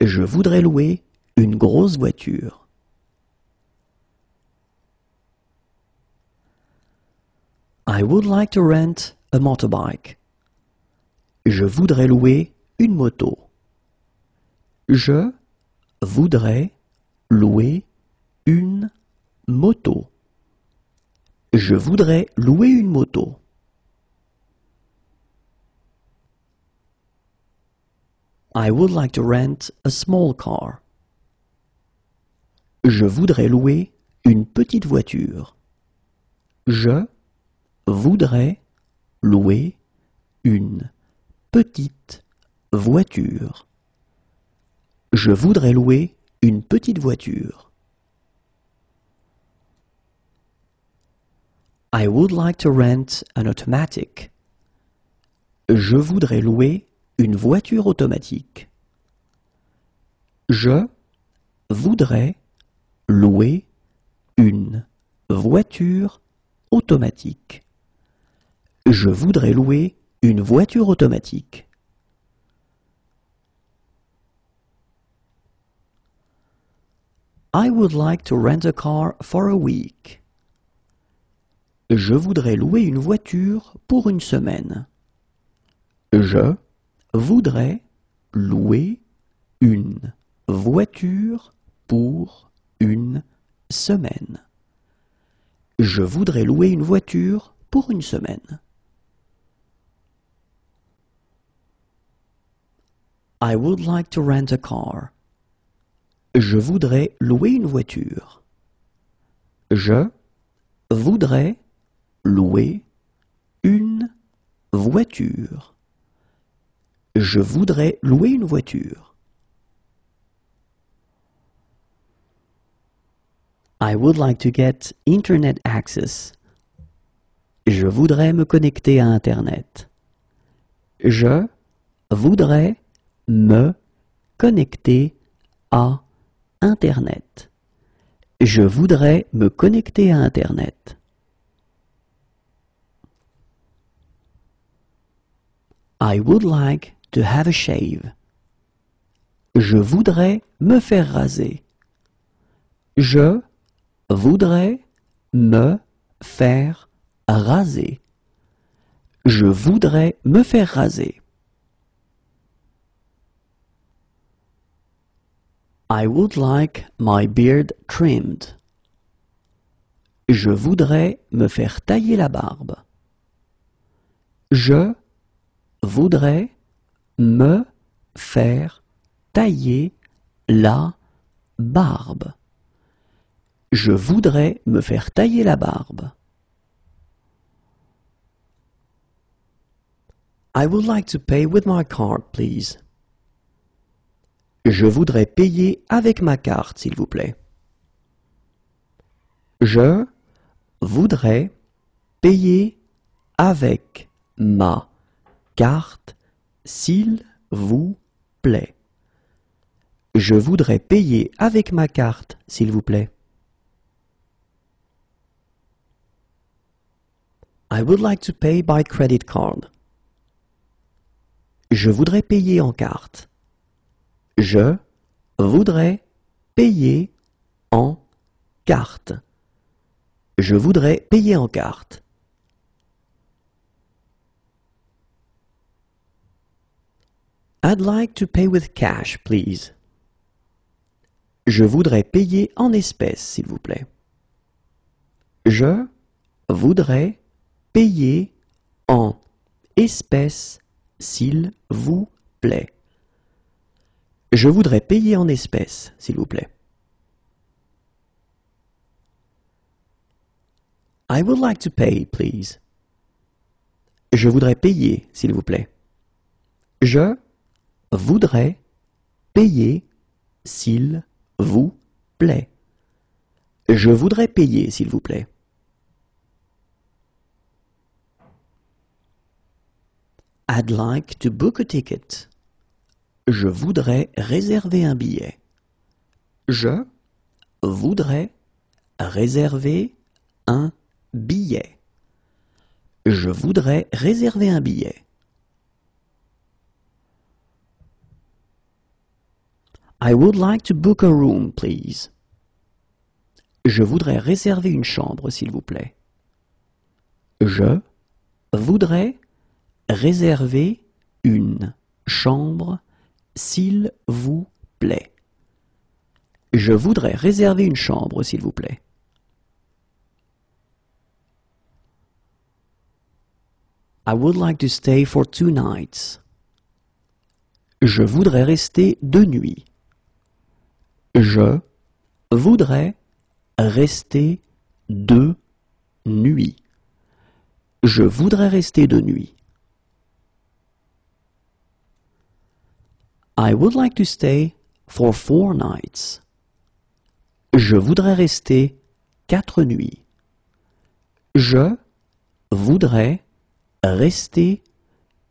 Je voudrais louer une grosse voiture. I would like to rent a motorbike. Je voudrais louer une moto. Je voudrais louer une moto. Je voudrais louer une moto. I would like to rent a small car. Je voudrais louer une petite voiture. Je voudrais louer une petite voiture. Je voudrais louer une petite voiture. I would like to rent an automatic. Je voudrais louer une voiture automatique. Je voudrais louer une voiture automatique. Je voudrais louer une voiture automatique. I would like to rent a car for a week. Je voudrais louer une voiture pour une semaine. Je voudrais louer une voiture pour une semaine. Je voudrais louer une voiture pour une semaine. I would like to rent a car. Je voudrais louer une voiture. Je voudrais louer une voiture. Je voudrais louer une voiture. I would like to get internet access. Je voudrais me connecter à internet. Je voudrais me connecter à internet. Je voudrais me connecter à internet. I would like to have a shave. Je voudrais me faire raser. Je voudrais me faire raser. Je voudrais me faire raser. I would like my beard trimmed. Je voudrais me faire tailler la barbe. Je voudrais me faire tailler la barbe. Je voudrais me faire tailler la barbe. I would like to pay with my card, please. Je voudrais payer avec ma carte, s'il vous plaît. Je voudrais payer avec ma carte, s'il vous plaît. Je voudrais payer avec ma carte, s'il vous plaît. I would like to pay by credit card. Je voudrais payer en carte. Je voudrais payer en carte. Je voudrais payer en carte. I'd like to pay with cash, please. Je voudrais payer en espèces, s'il vous plaît. Je voudrais payer en espèces, s'il vous plaît. Je voudrais payer en espèces, s'il vous plaît. I would like to pay, please. Je voudrais payer, s'il vous plaît. Je voudrais payer s'il vous plaît. Je voudrais payer s'il vous plaît. I'd like to book a ticket. Je voudrais réserver un billet. Je voudrais réserver un billet. Je voudrais réserver un billet. I would like to book a room, please. Je voudrais réserver une chambre, s'il vous plaît. Je voudrais réserver une chambre, s'il vous plaît. Je voudrais réserver une chambre, s'il vous plaît. I would like to stay for two nights. Je voudrais rester deux nuits. Je voudrais rester deux nuits. Je voudrais rester deux nuits. I would like to stay for four nights. Je voudrais rester quatre nuits. Je voudrais rester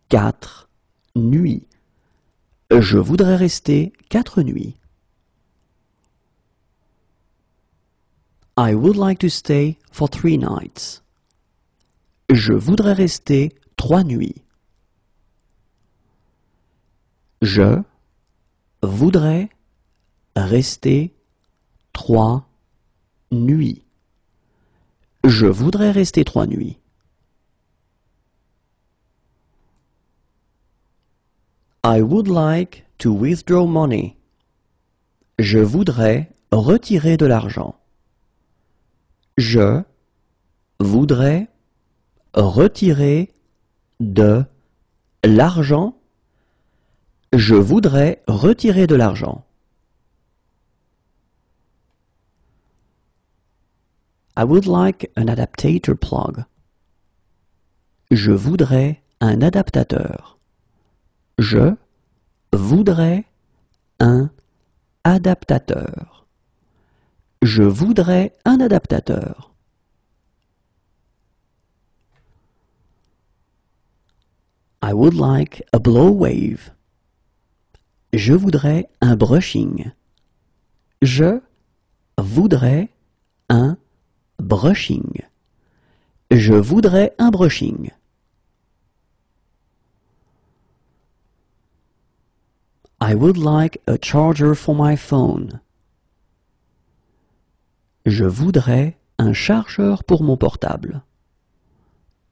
quatre nuits. Je voudrais rester quatre nuits. I would like to stay for three nights. Je voudrais rester trois nuits. Je voudrais rester trois nuits. Je voudrais rester trois nuits. I would like to withdraw money. Je voudrais retirer de l'argent. Je voudrais retirer de l'argent. Je voudrais retirer de l'argent. I would like an adaptator plug. Je voudrais un adaptateur. Je voudrais un adaptateur. Je voudrais un adaptateur. I would like a blow wave. Je voudrais un brushing. Je voudrais un brushing. Je voudrais un brushing. I would like a charger for my phone. Je voudrais un chargeur pour mon portable.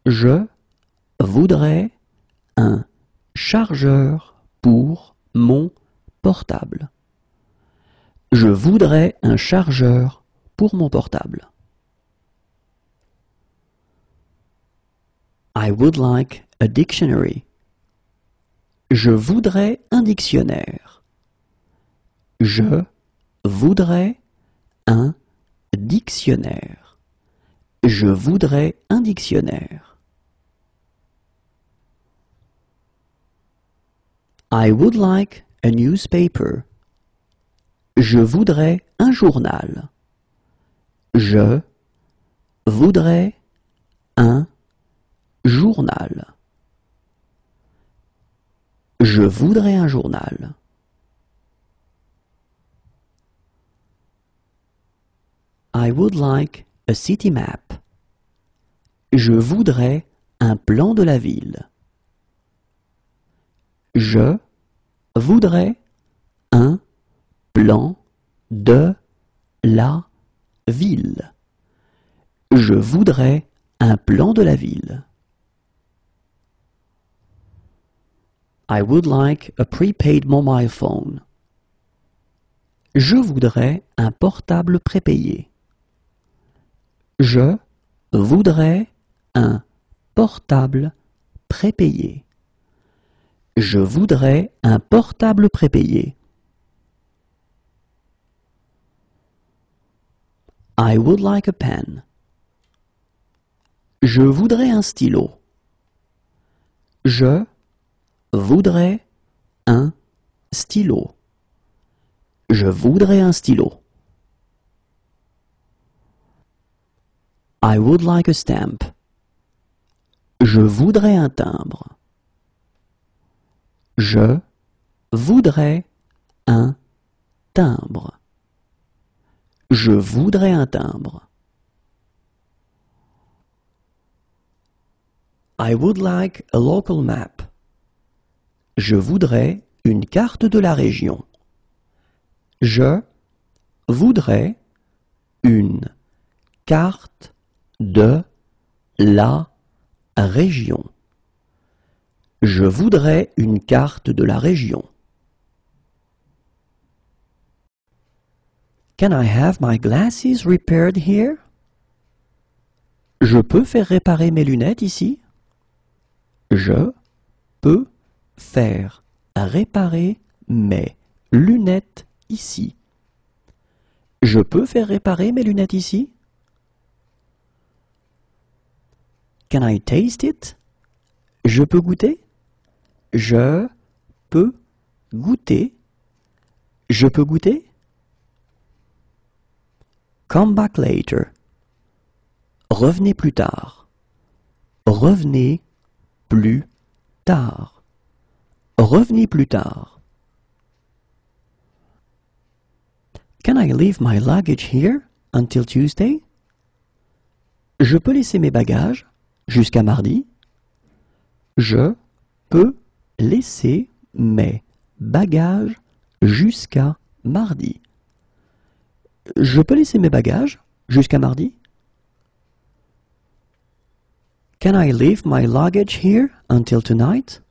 Je voudrais un chargeur pour mon portable. Je voudrais un chargeur pour mon portable. I would like a dictionary. Je voudrais un dictionnaire. Je voudrais un dictionnaire. Je voudrais un dictionnaire. I would like a newspaper. Je voudrais un journal. Je voudrais un journal. Je voudrais un journal. I would like a city map. Je voudrais un plan de la ville. Je voudrais un plan de la ville. Je voudrais un plan de la ville. I would like a prepaid mobile phone. Je voudrais un portable prépayé. Je voudrais un portable prépayé. Je voudrais un portable prépayé. I would like a pen. Je voudrais un stylo. Je voudrais un stylo. Je voudrais un stylo. I would like a stamp. Je voudrais un timbre. Je voudrais un timbre. Je voudrais un timbre. I would like a local map. Je voudrais une carte de la région. Je voudrais une carte de la région. Je voudrais une carte de la région. Can I have my glasses repaired here? Je peux faire réparer mes lunettes ici? Je peux faire réparer mes lunettes ici. Je peux faire réparer mes lunettes ici? Can I taste it? Je peux goûter? Je peux goûter? Je peux goûter? Come back later. Revenez plus tard. Revenez plus tard. Revenez plus tard. Can I leave my luggage here until Tuesday? Je peux laisser mes bagages jusqu'à mardi, je peux laisser mes bagages jusqu'à mardi. Je peux laisser mes bagages jusqu'à mardi? Can I leave my luggage here until tonight?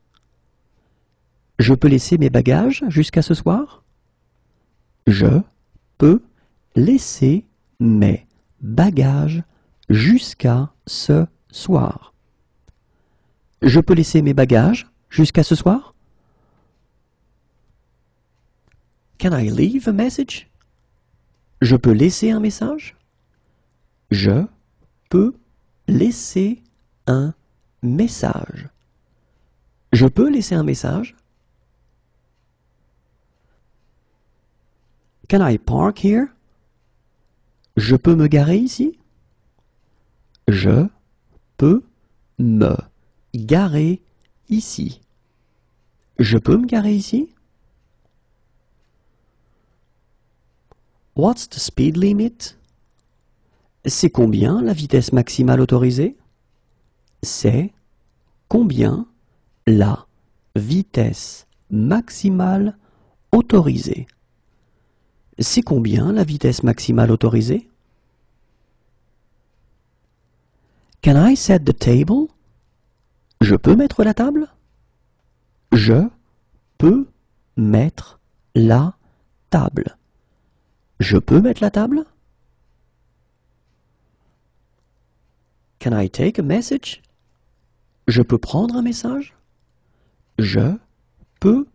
Je peux laisser mes bagages jusqu'à ce soir? Je peux laisser mes bagages jusqu'à ce soir. Je peux laisser mes bagages jusqu'à ce soir? Can I leave a message? Je peux laisser un message? Je peux laisser un message. Je peux laisser un message? Can I park here? Je peux me garer ici? Je peux me garer ici Je peux me garer ici What's the speed limit C'est combien la vitesse maximale autorisée C'est combien la vitesse maximale autorisée C'est combien la vitesse maximale autorisée Can I set the table? Je peux mettre la table? Je peux mettre la table. Je peux mettre la table? Can I take a message? Je peux prendre un message? Je peux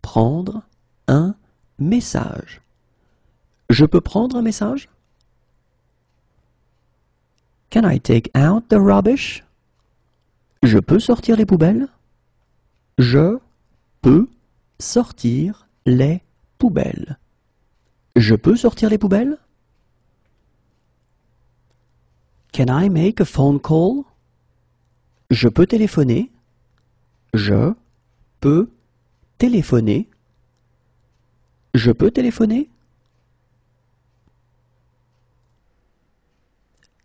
prendre un message. Je peux prendre un message? Can I take out the rubbish? Je peux sortir les poubelles? Je peux sortir les poubelles. Je peux sortir les poubelles? Can I make a phone call? Je peux téléphoner. Je peux téléphoner. Je peux téléphoner?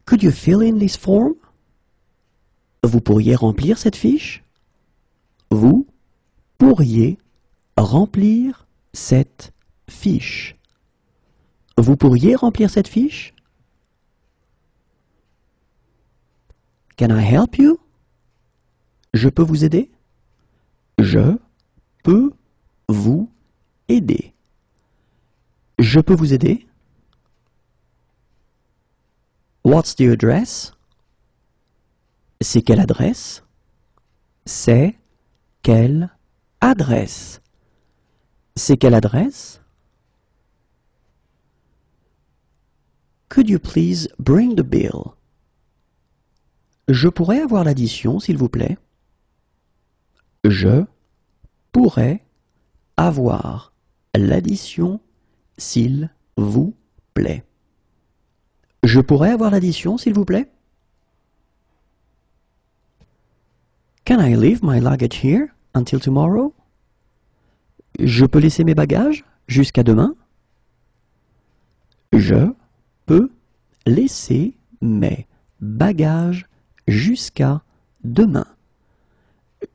Could you fill in this form? Vous pourriez remplir cette fiche? Vous pourriez remplir cette fiche. Vous pourriez remplir cette fiche? Can I help you? Je peux vous aider? Je peux vous aider. Je peux vous aider? What's the address? C'est quelle adresse? C'est quelle adresse? C'est quelle adresse? Could you please bring the bill? Je pourrais avoir l'addition, s'il vous plaît? Je pourrais avoir l'addition, s'il vous plaît. Je pourrais avoir l'addition, s'il vous plaît? Can I leave my luggage here until tomorrow? Je peux laisser mes bagages jusqu'à demain? Je peux laisser mes bagages jusqu'à demain.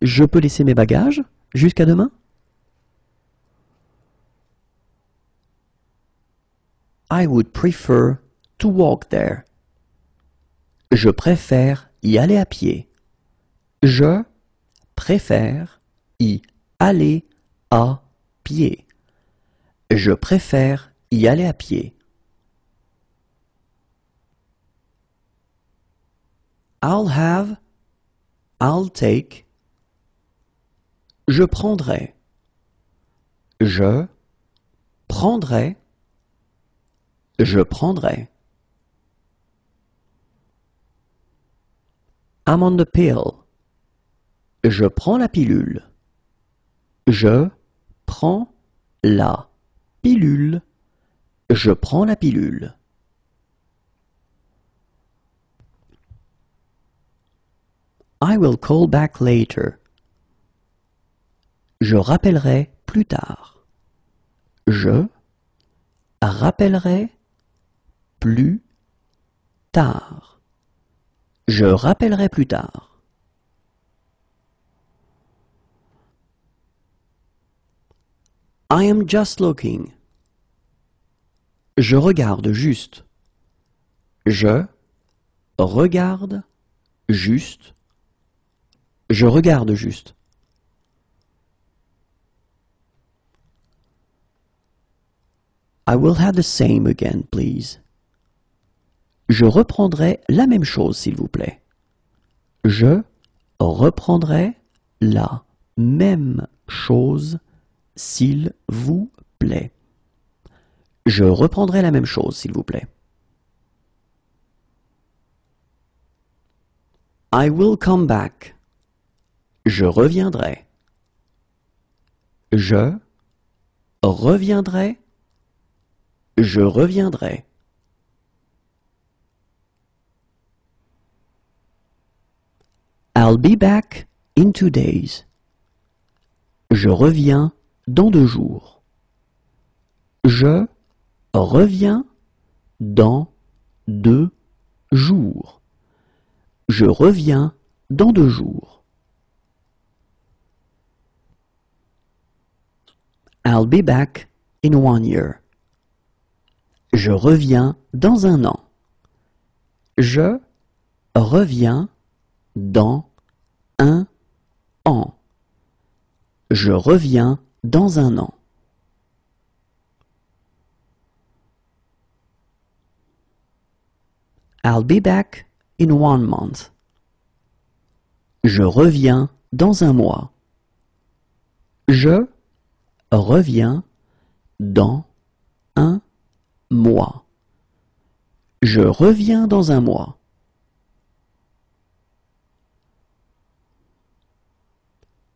Je peux laisser mes bagages jusqu'à demain? I would prefer to walk there. Je préfère y aller à pied. Je préfère y aller à pied. Je préfère y aller à pied. I'll have, I'll take. Je prendrai. Je prendrai. Je prendrai. I'm on the pill. Je prends la pilule. Je prends la pilule. Je prends la pilule. I will call back later. Je rappellerai plus tard. Je rappellerai plus tard. Je rappellerai plus tard. I am just looking. Je regarde juste. Je regarde juste. Je regarde juste. I will have the same again, please. Je reprendrai la même chose, s'il vous plaît. Je reprendrai la même chose, s'il vous plaît. Je reprendrai la même chose, s'il vous plaît. I will come back. Je reviendrai. Je reviendrai. Je reviendrai. I'll be back in two days. Je reviens dans deux jours. Je reviens dans deux jours. Je reviens dans deux jours. I'll be back in one year. Je reviens dans un an. Je reviens dans un Je reviens dans un an. I'll be back in one month. Je reviens dans un mois. Je reviens dans un mois. Je reviens dans un mois.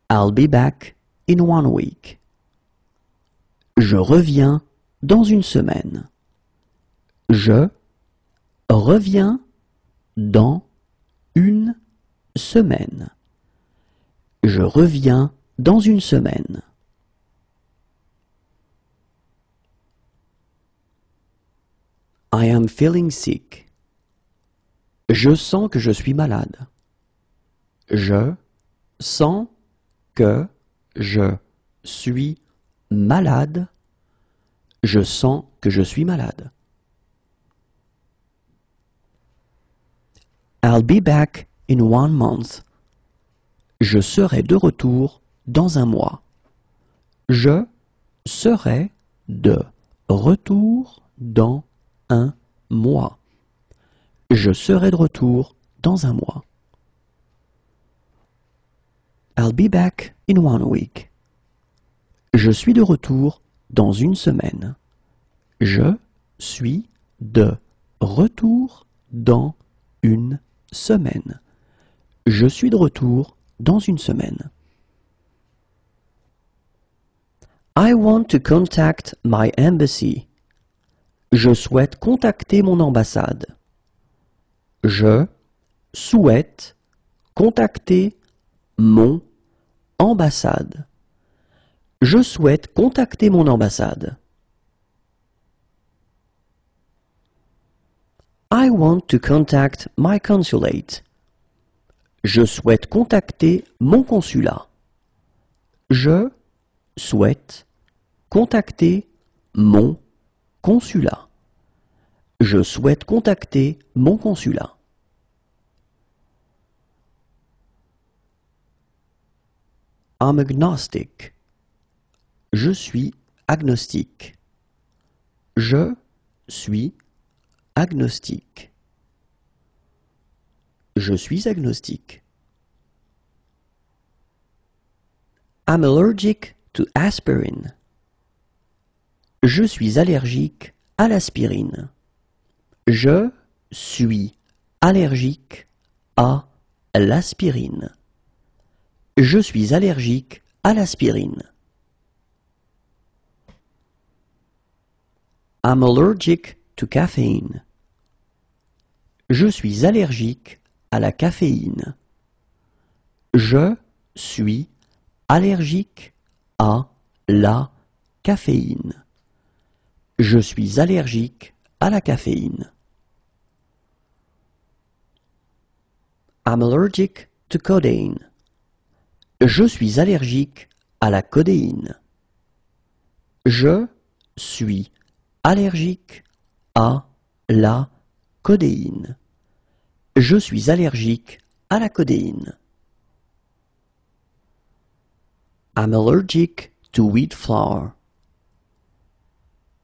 I'll be back in one week. Je reviens dans une semaine. Je reviens dans une semaine. Je reviens dans une semaine. I am feeling sick. Je sens que je suis malade. Je sens que je suis malade. Je sens que je suis malade. I'll be back in one month. Je serai de retour dans un mois. Je serai de retour dans un mois. Je serai de retour dans un mois. I'll be back in one week. Je suis de retour dans une semaine. Je suis de retour dans une semaine. Je suis de retour dans une semaine. I want to contact my embassy. Je souhaite contacter mon ambassade. Je souhaite contacter mon ambassade. Je souhaite contacter mon ambassade. I want to contact my consulate. Je souhaite contacter mon consulat. Je souhaite contacter mon consulat. Je souhaite contacter mon consulat. I'm agnostic. Je suis agnostique. Je suis agnostique. Je suis agnostique. I'm allergic to aspirin. Je suis allergique à l'aspirine. Je suis allergique à l'aspirine. Je suis allergique à l'aspirine. I'm allergic to caffeine. Je suis allergique à la caféine. Je suis allergique à la caféine. Je suis allergique à la caféine. I'm allergic to codeine. Je suis allergique à la codéine. Je suis allergique à la codéine. Je suis allergique à la codéine. I'm allergic to wheat flour.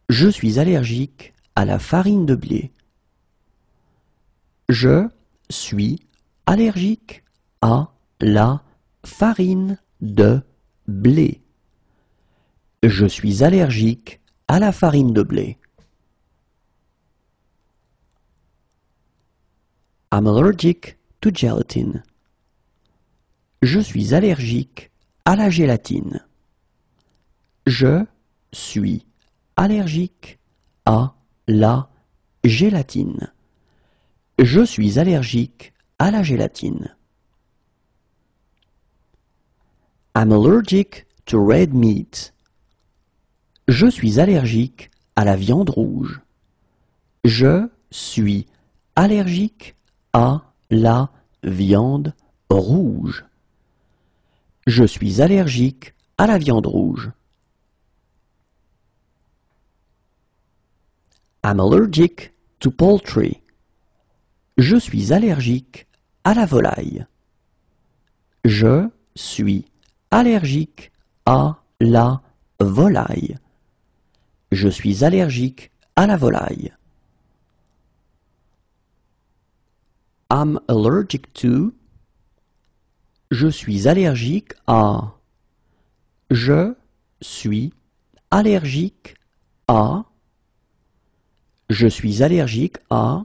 Je suis allergique à la farine de blé. Je suis allergique à la farine de blé. Je suis allergique à la farine de blé. I'm allergic to gelatin. Je suis allergique à la gélatine. Je suis allergique à la gélatine. Je suis allergique à la gélatine. I'm allergic to red meat. Je suis allergique à la viande rouge. Je suis allergique à la viande rouge. Je suis allergique à la viande rouge. I'm allergic to poultry. Je suis allergique à la volaille. Je suis allergique à la volaille. Je suis allergique à la volaille. I'm allergic to. Je suis allergique à. Je suis allergique à. Je suis allergique à.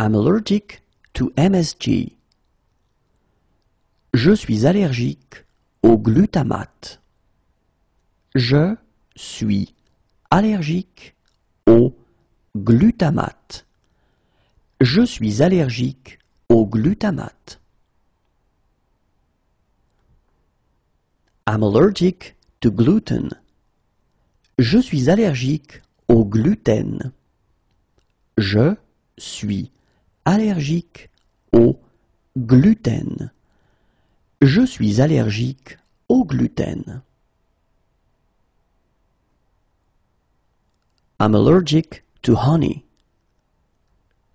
I'm allergic to MSG. Je suis allergique au glutamate. Je suis allergique au glutamate. Je suis allergique au glutamate. I'm allergic to gluten. Je suis allergique au gluten. Je suis allergique au gluten. Je suis allergique au gluten. I'm allergic to honey.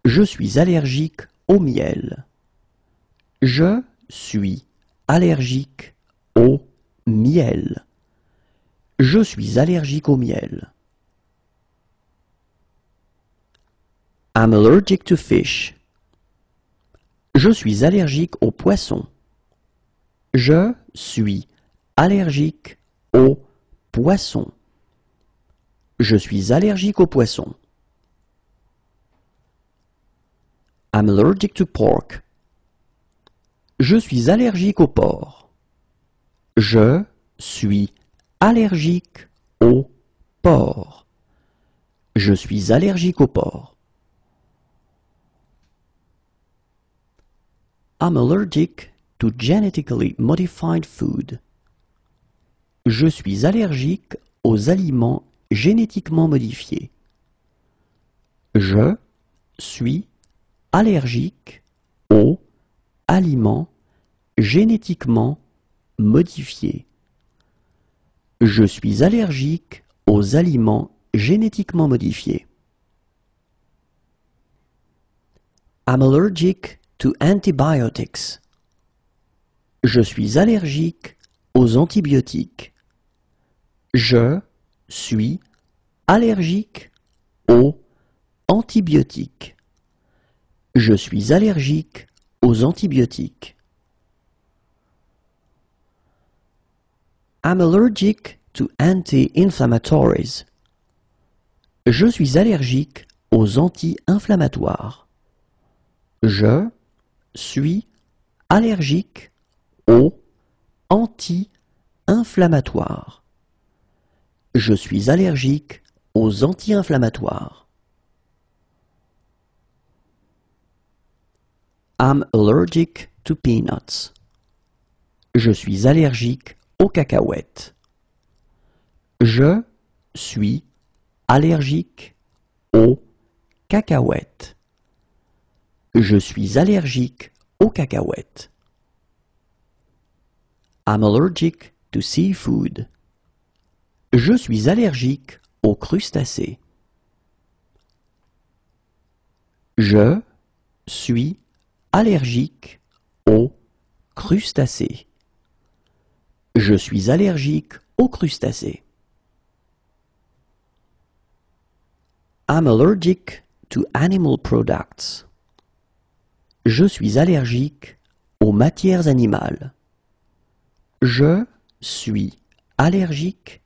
Je suis allergique au miel. Je suis allergique au miel. Je suis allergique au miel. I'm allergic to fish. Je suis allergique aux poissons. Je suis allergique au poisson. Je suis allergique au poisson. I'm allergic to pork. Je suis allergique au porc. Je suis allergique au porc. Je suis allergique au porc. I'm allergic to genetically modified food. Je suis allergique aux aliments génétiquement modifiés. Je suis allergique aux aliments génétiquement modifiés. Je suis allergique aux aliments génétiquement modifiés. I'm allergic to antibiotics. Je suis allergique aux antibiotiques. Je suis allergique aux antibiotiques. Je suis allergique aux antibiotiques. I'm allergic to anti-inflammatories. Je suis allergique aux anti-inflammatoires. Je suis allergique anti inflammatoire Je suis allergique aux anti-inflammatoires. I'm allergic to peanuts. Je suis allergique aux cacahuètes. Je suis allergique aux cacahuètes. Je suis allergique aux cacahuètes. I'm allergic to seafood. Je suis allergique aux crustacés. Je suis allergique aux crustacés. Je suis allergique aux crustacés. I'm allergic to animal products. Je suis allergique aux matières animales. Je suis allergique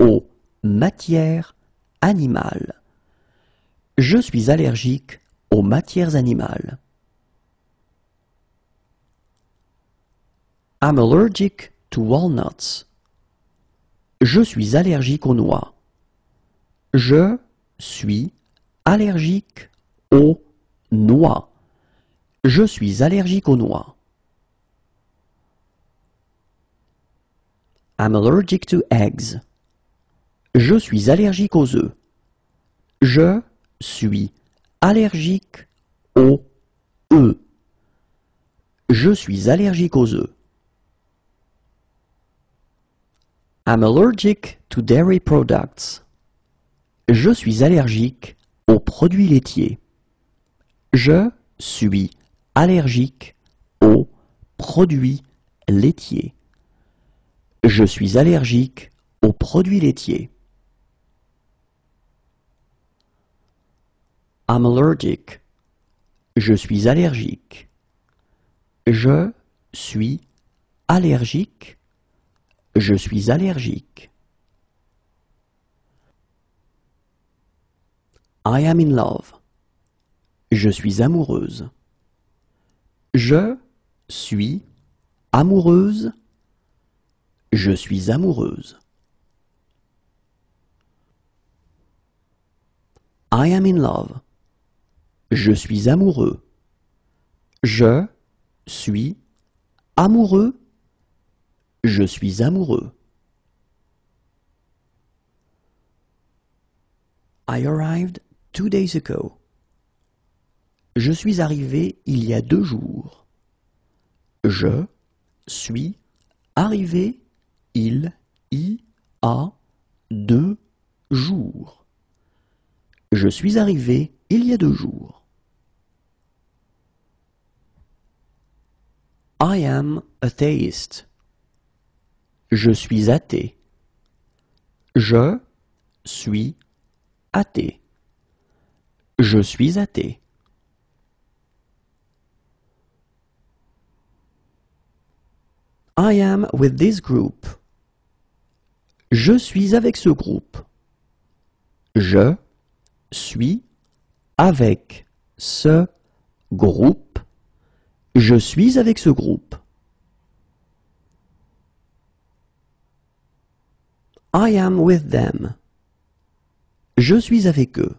aux matières animales. Je suis allergique aux matières animales. I'm allergic to walnuts. Je suis allergique aux noix. Je suis allergique aux noix. Je suis allergique aux noix. I'm allergic to eggs. Je suis allergique aux œufs. Je suis allergique aux œufs. Je suis allergique aux œufs. I'm allergic to dairy products. Je suis allergique aux produits laitiers. Je suis allergique aux produits laitiers. Je suis allergique aux produits laitiers. I'm allergic. Je suis allergique. Je suis allergique. Je suis allergique. I am in love. Je suis amoureuse. Je suis amoureuse. Je suis amoureuse. I am in love. Je suis amoureux. Je suis amoureux. Je suis amoureux. I arrived two days ago. Je suis arrivé il y a deux jours. Je suis arrivé il y a deux jours. Je suis arrivé il y a deux jours. I am atheist. Je suis athée. Je suis athée. Je suis athée. I am with this group. Je suis avec ce groupe. Je suis avec ce groupe. Je suis avec ce groupe. I am with them. Je suis avec eux.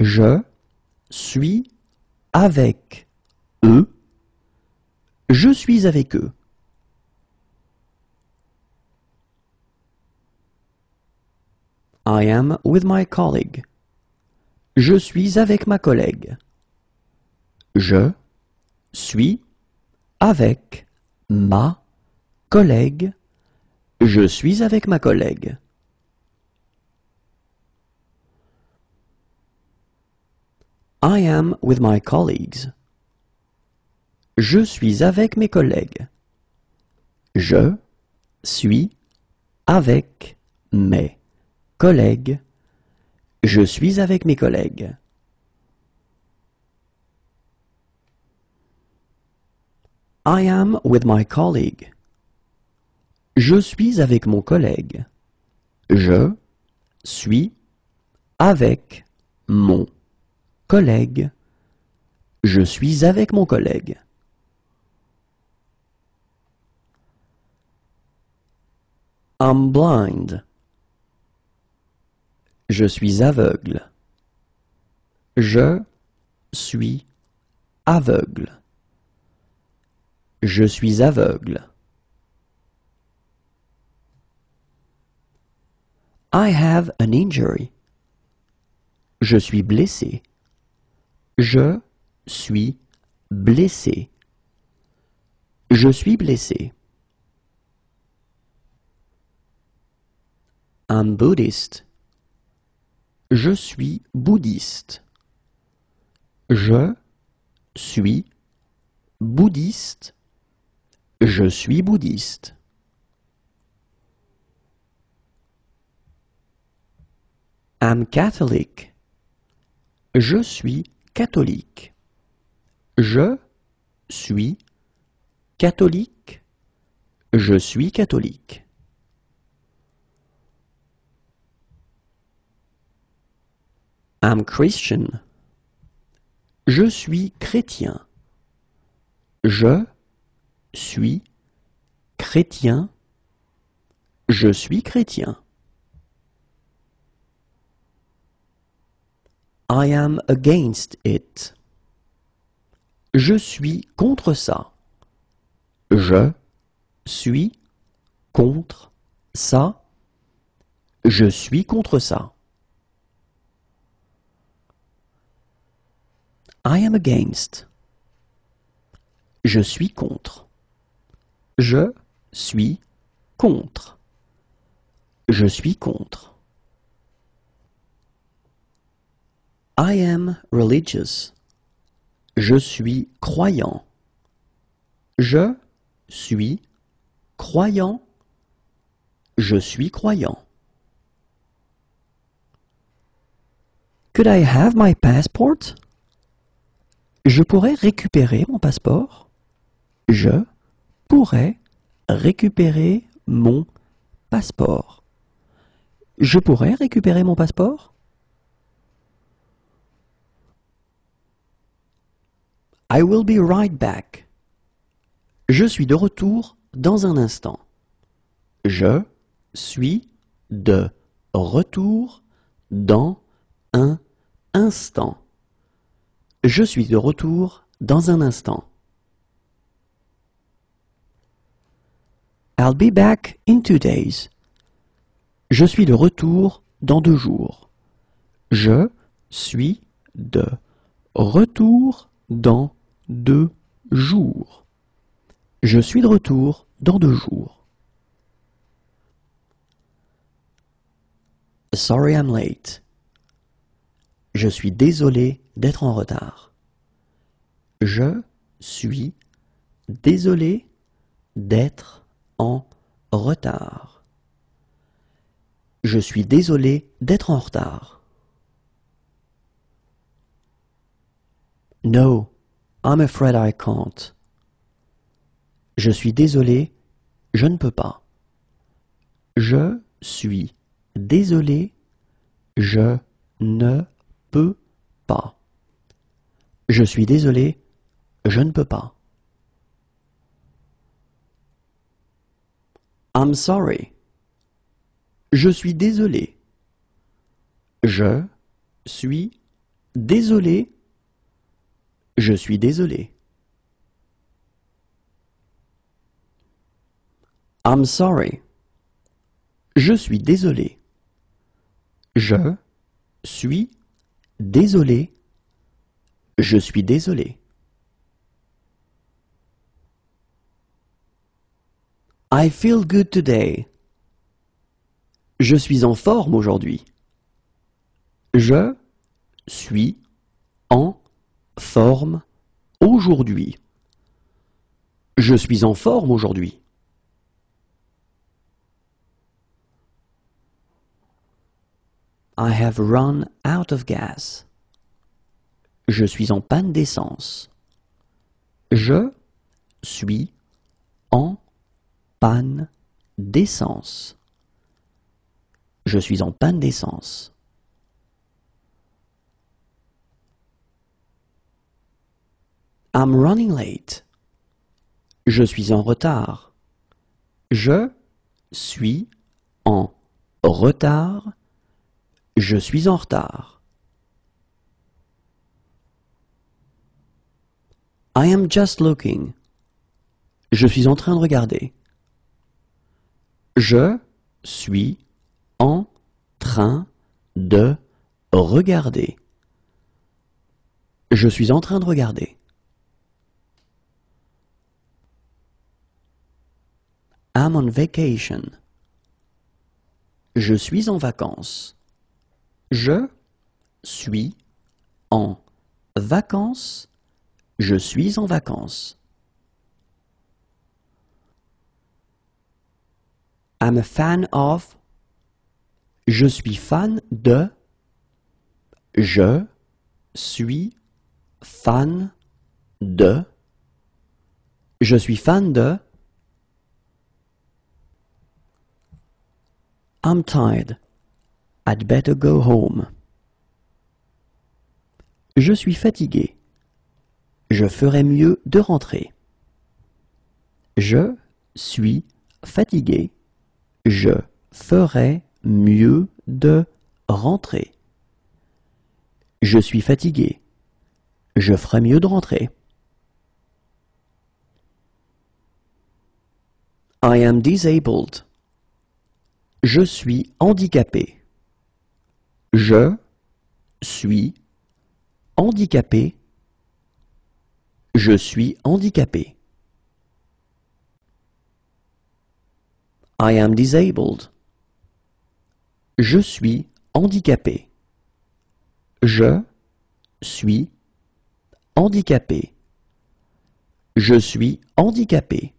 Je suis avec eux. Je suis avec eux. I am with my colleague. Je suis avec ma collègue. Je suis avec ma collègue. Je suis avec ma collègue. I am with my colleagues. Je suis avec mes collègues. Je suis avec mes Collègue, Je suis avec mes collègues. I am with my colleague. Je suis avec mon collègue. Je suis avec mon collègue. Je suis avec mon collègue. I'm blind. Je suis aveugle. Je suis aveugle. Je suis aveugle. I have an injury. Je suis blessé. Je suis blessé. Je suis blessé. I'm Buddhist. Je suis bouddhiste. Je suis bouddhiste. Je suis bouddhiste. Am catholique. Je suis catholique. Je suis catholique. Je suis catholique. I'm Christian. Je suis chrétien. Je suis chrétien. Je suis chrétien. I am against it. Je suis contre ça. Je suis contre ça. Je suis contre ça. I am against. Je suis contre. Je suis contre. Je suis contre. I am religious. Je suis croyant. Je suis croyant. Je suis croyant. Could I have my passport? Je pourrais récupérer mon passeport. Je pourrais récupérer mon passeport. Je pourrais récupérer mon passeport. I will be right back. Je suis de retour dans un instant. Je suis de retour dans un instant. Je suis de retour dans un instant. I'll be back in two days. Je suis de retour dans deux jours. Je suis de retour dans deux jours. Je suis de retour dans deux jours. Sorry I'm late. Je suis désolé d'être en retard. Je suis désolé d'être en retard. Je suis désolé d'être en retard. No, I'm afraid I can't. Je suis désolé, je ne peux pas. Je suis désolé, je ne peux pas. Je suis désolé, je ne peux pas. I'm sorry. Je suis désolé. Je suis désolé. Je suis désolé. I'm sorry. Je suis désolé. Je suis désolé. Je suis désolé. I feel good today. Je suis en forme aujourd'hui. Je suis en forme aujourd'hui. Je suis en forme aujourd'hui. I have run out of gas. Je suis en panne d'essence. Je suis en panne d'essence. Je suis en panne d'essence. I'm running late. Je suis en retard. Je suis en retard. Je suis en retard. I am just looking. Je suis en train de regarder. Je suis en train de regarder. Je suis en train de regarder. I'm on vacation. Je suis en vacances. Je suis en vacances. Je suis en vacances. I'm a fan of. Je suis fan de. Je suis fan de. Je suis fan de. I'm tired. I'd better go home. Je suis fatigué. Je ferais mieux de rentrer. Je suis fatigué. Je ferais mieux de rentrer. Je suis fatigué. Je ferais mieux de rentrer. I am disabled. Je suis handicapé. Je suis handicapé je suis handicapé. I am disabled. Je suis handicapé. Je suis handicapé. Je suis handicapé.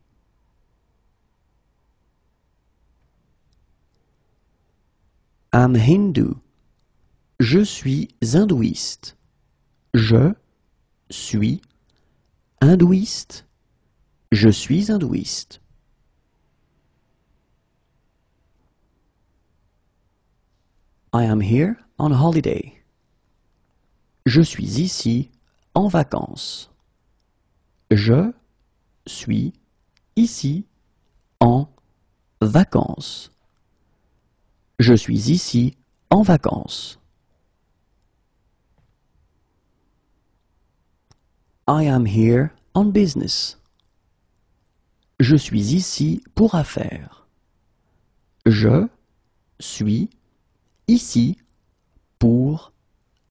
am Hindu. Je suis hindouiste. Je suis hindouiste Je suis hindouiste. I am here on holiday. Je suis ici en vacances. Je suis ici en vacances. Je suis ici en vacances. I am here on business. Je suis ici pour affaires. Je suis ici pour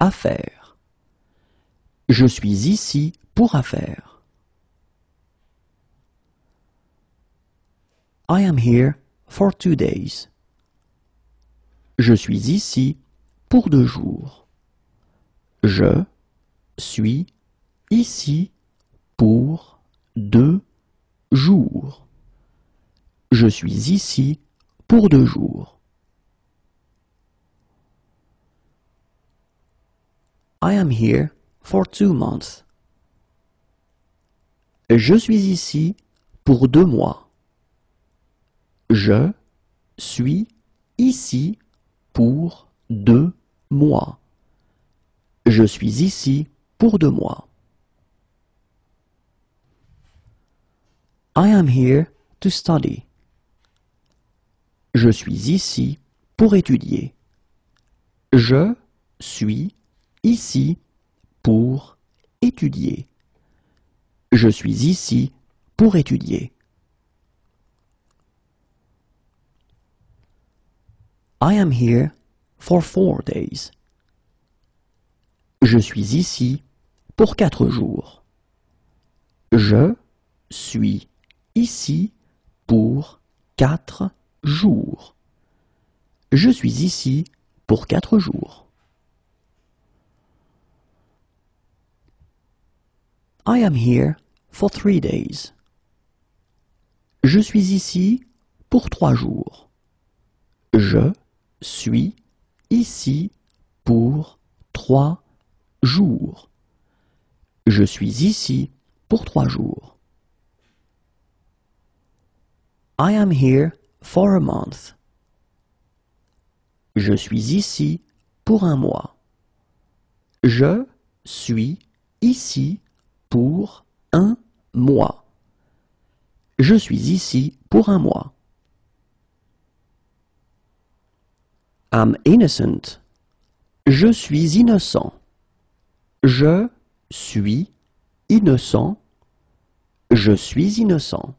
affaires. Je suis ici pour affaires. I am here for two days. Je suis ici pour deux jours. Je suis ici pour deux jours. Je suis ici pour deux jours. I am here for two months. Je suis ici pour deux mois. Je suis ici pour deux mois. Je suis ici pour deux mois. I am here to study. Je suis ici pour étudier. Je suis ici pour étudier. Je suis ici pour étudier. I am here for four days. Je suis ici pour quatre jours. Je suis ici pour quatre jours. Je suis ici pour quatre jours. I am here for three days. Je suis ici pour trois jours. Je suis ici pour trois jours. Je suis ici pour trois jours. I am here for a month. Je suis ici pour un mois. Je suis ici pour un mois. Je suis ici pour un mois. I'm innocent. Je suis innocent. Je suis innocent. Je suis innocent.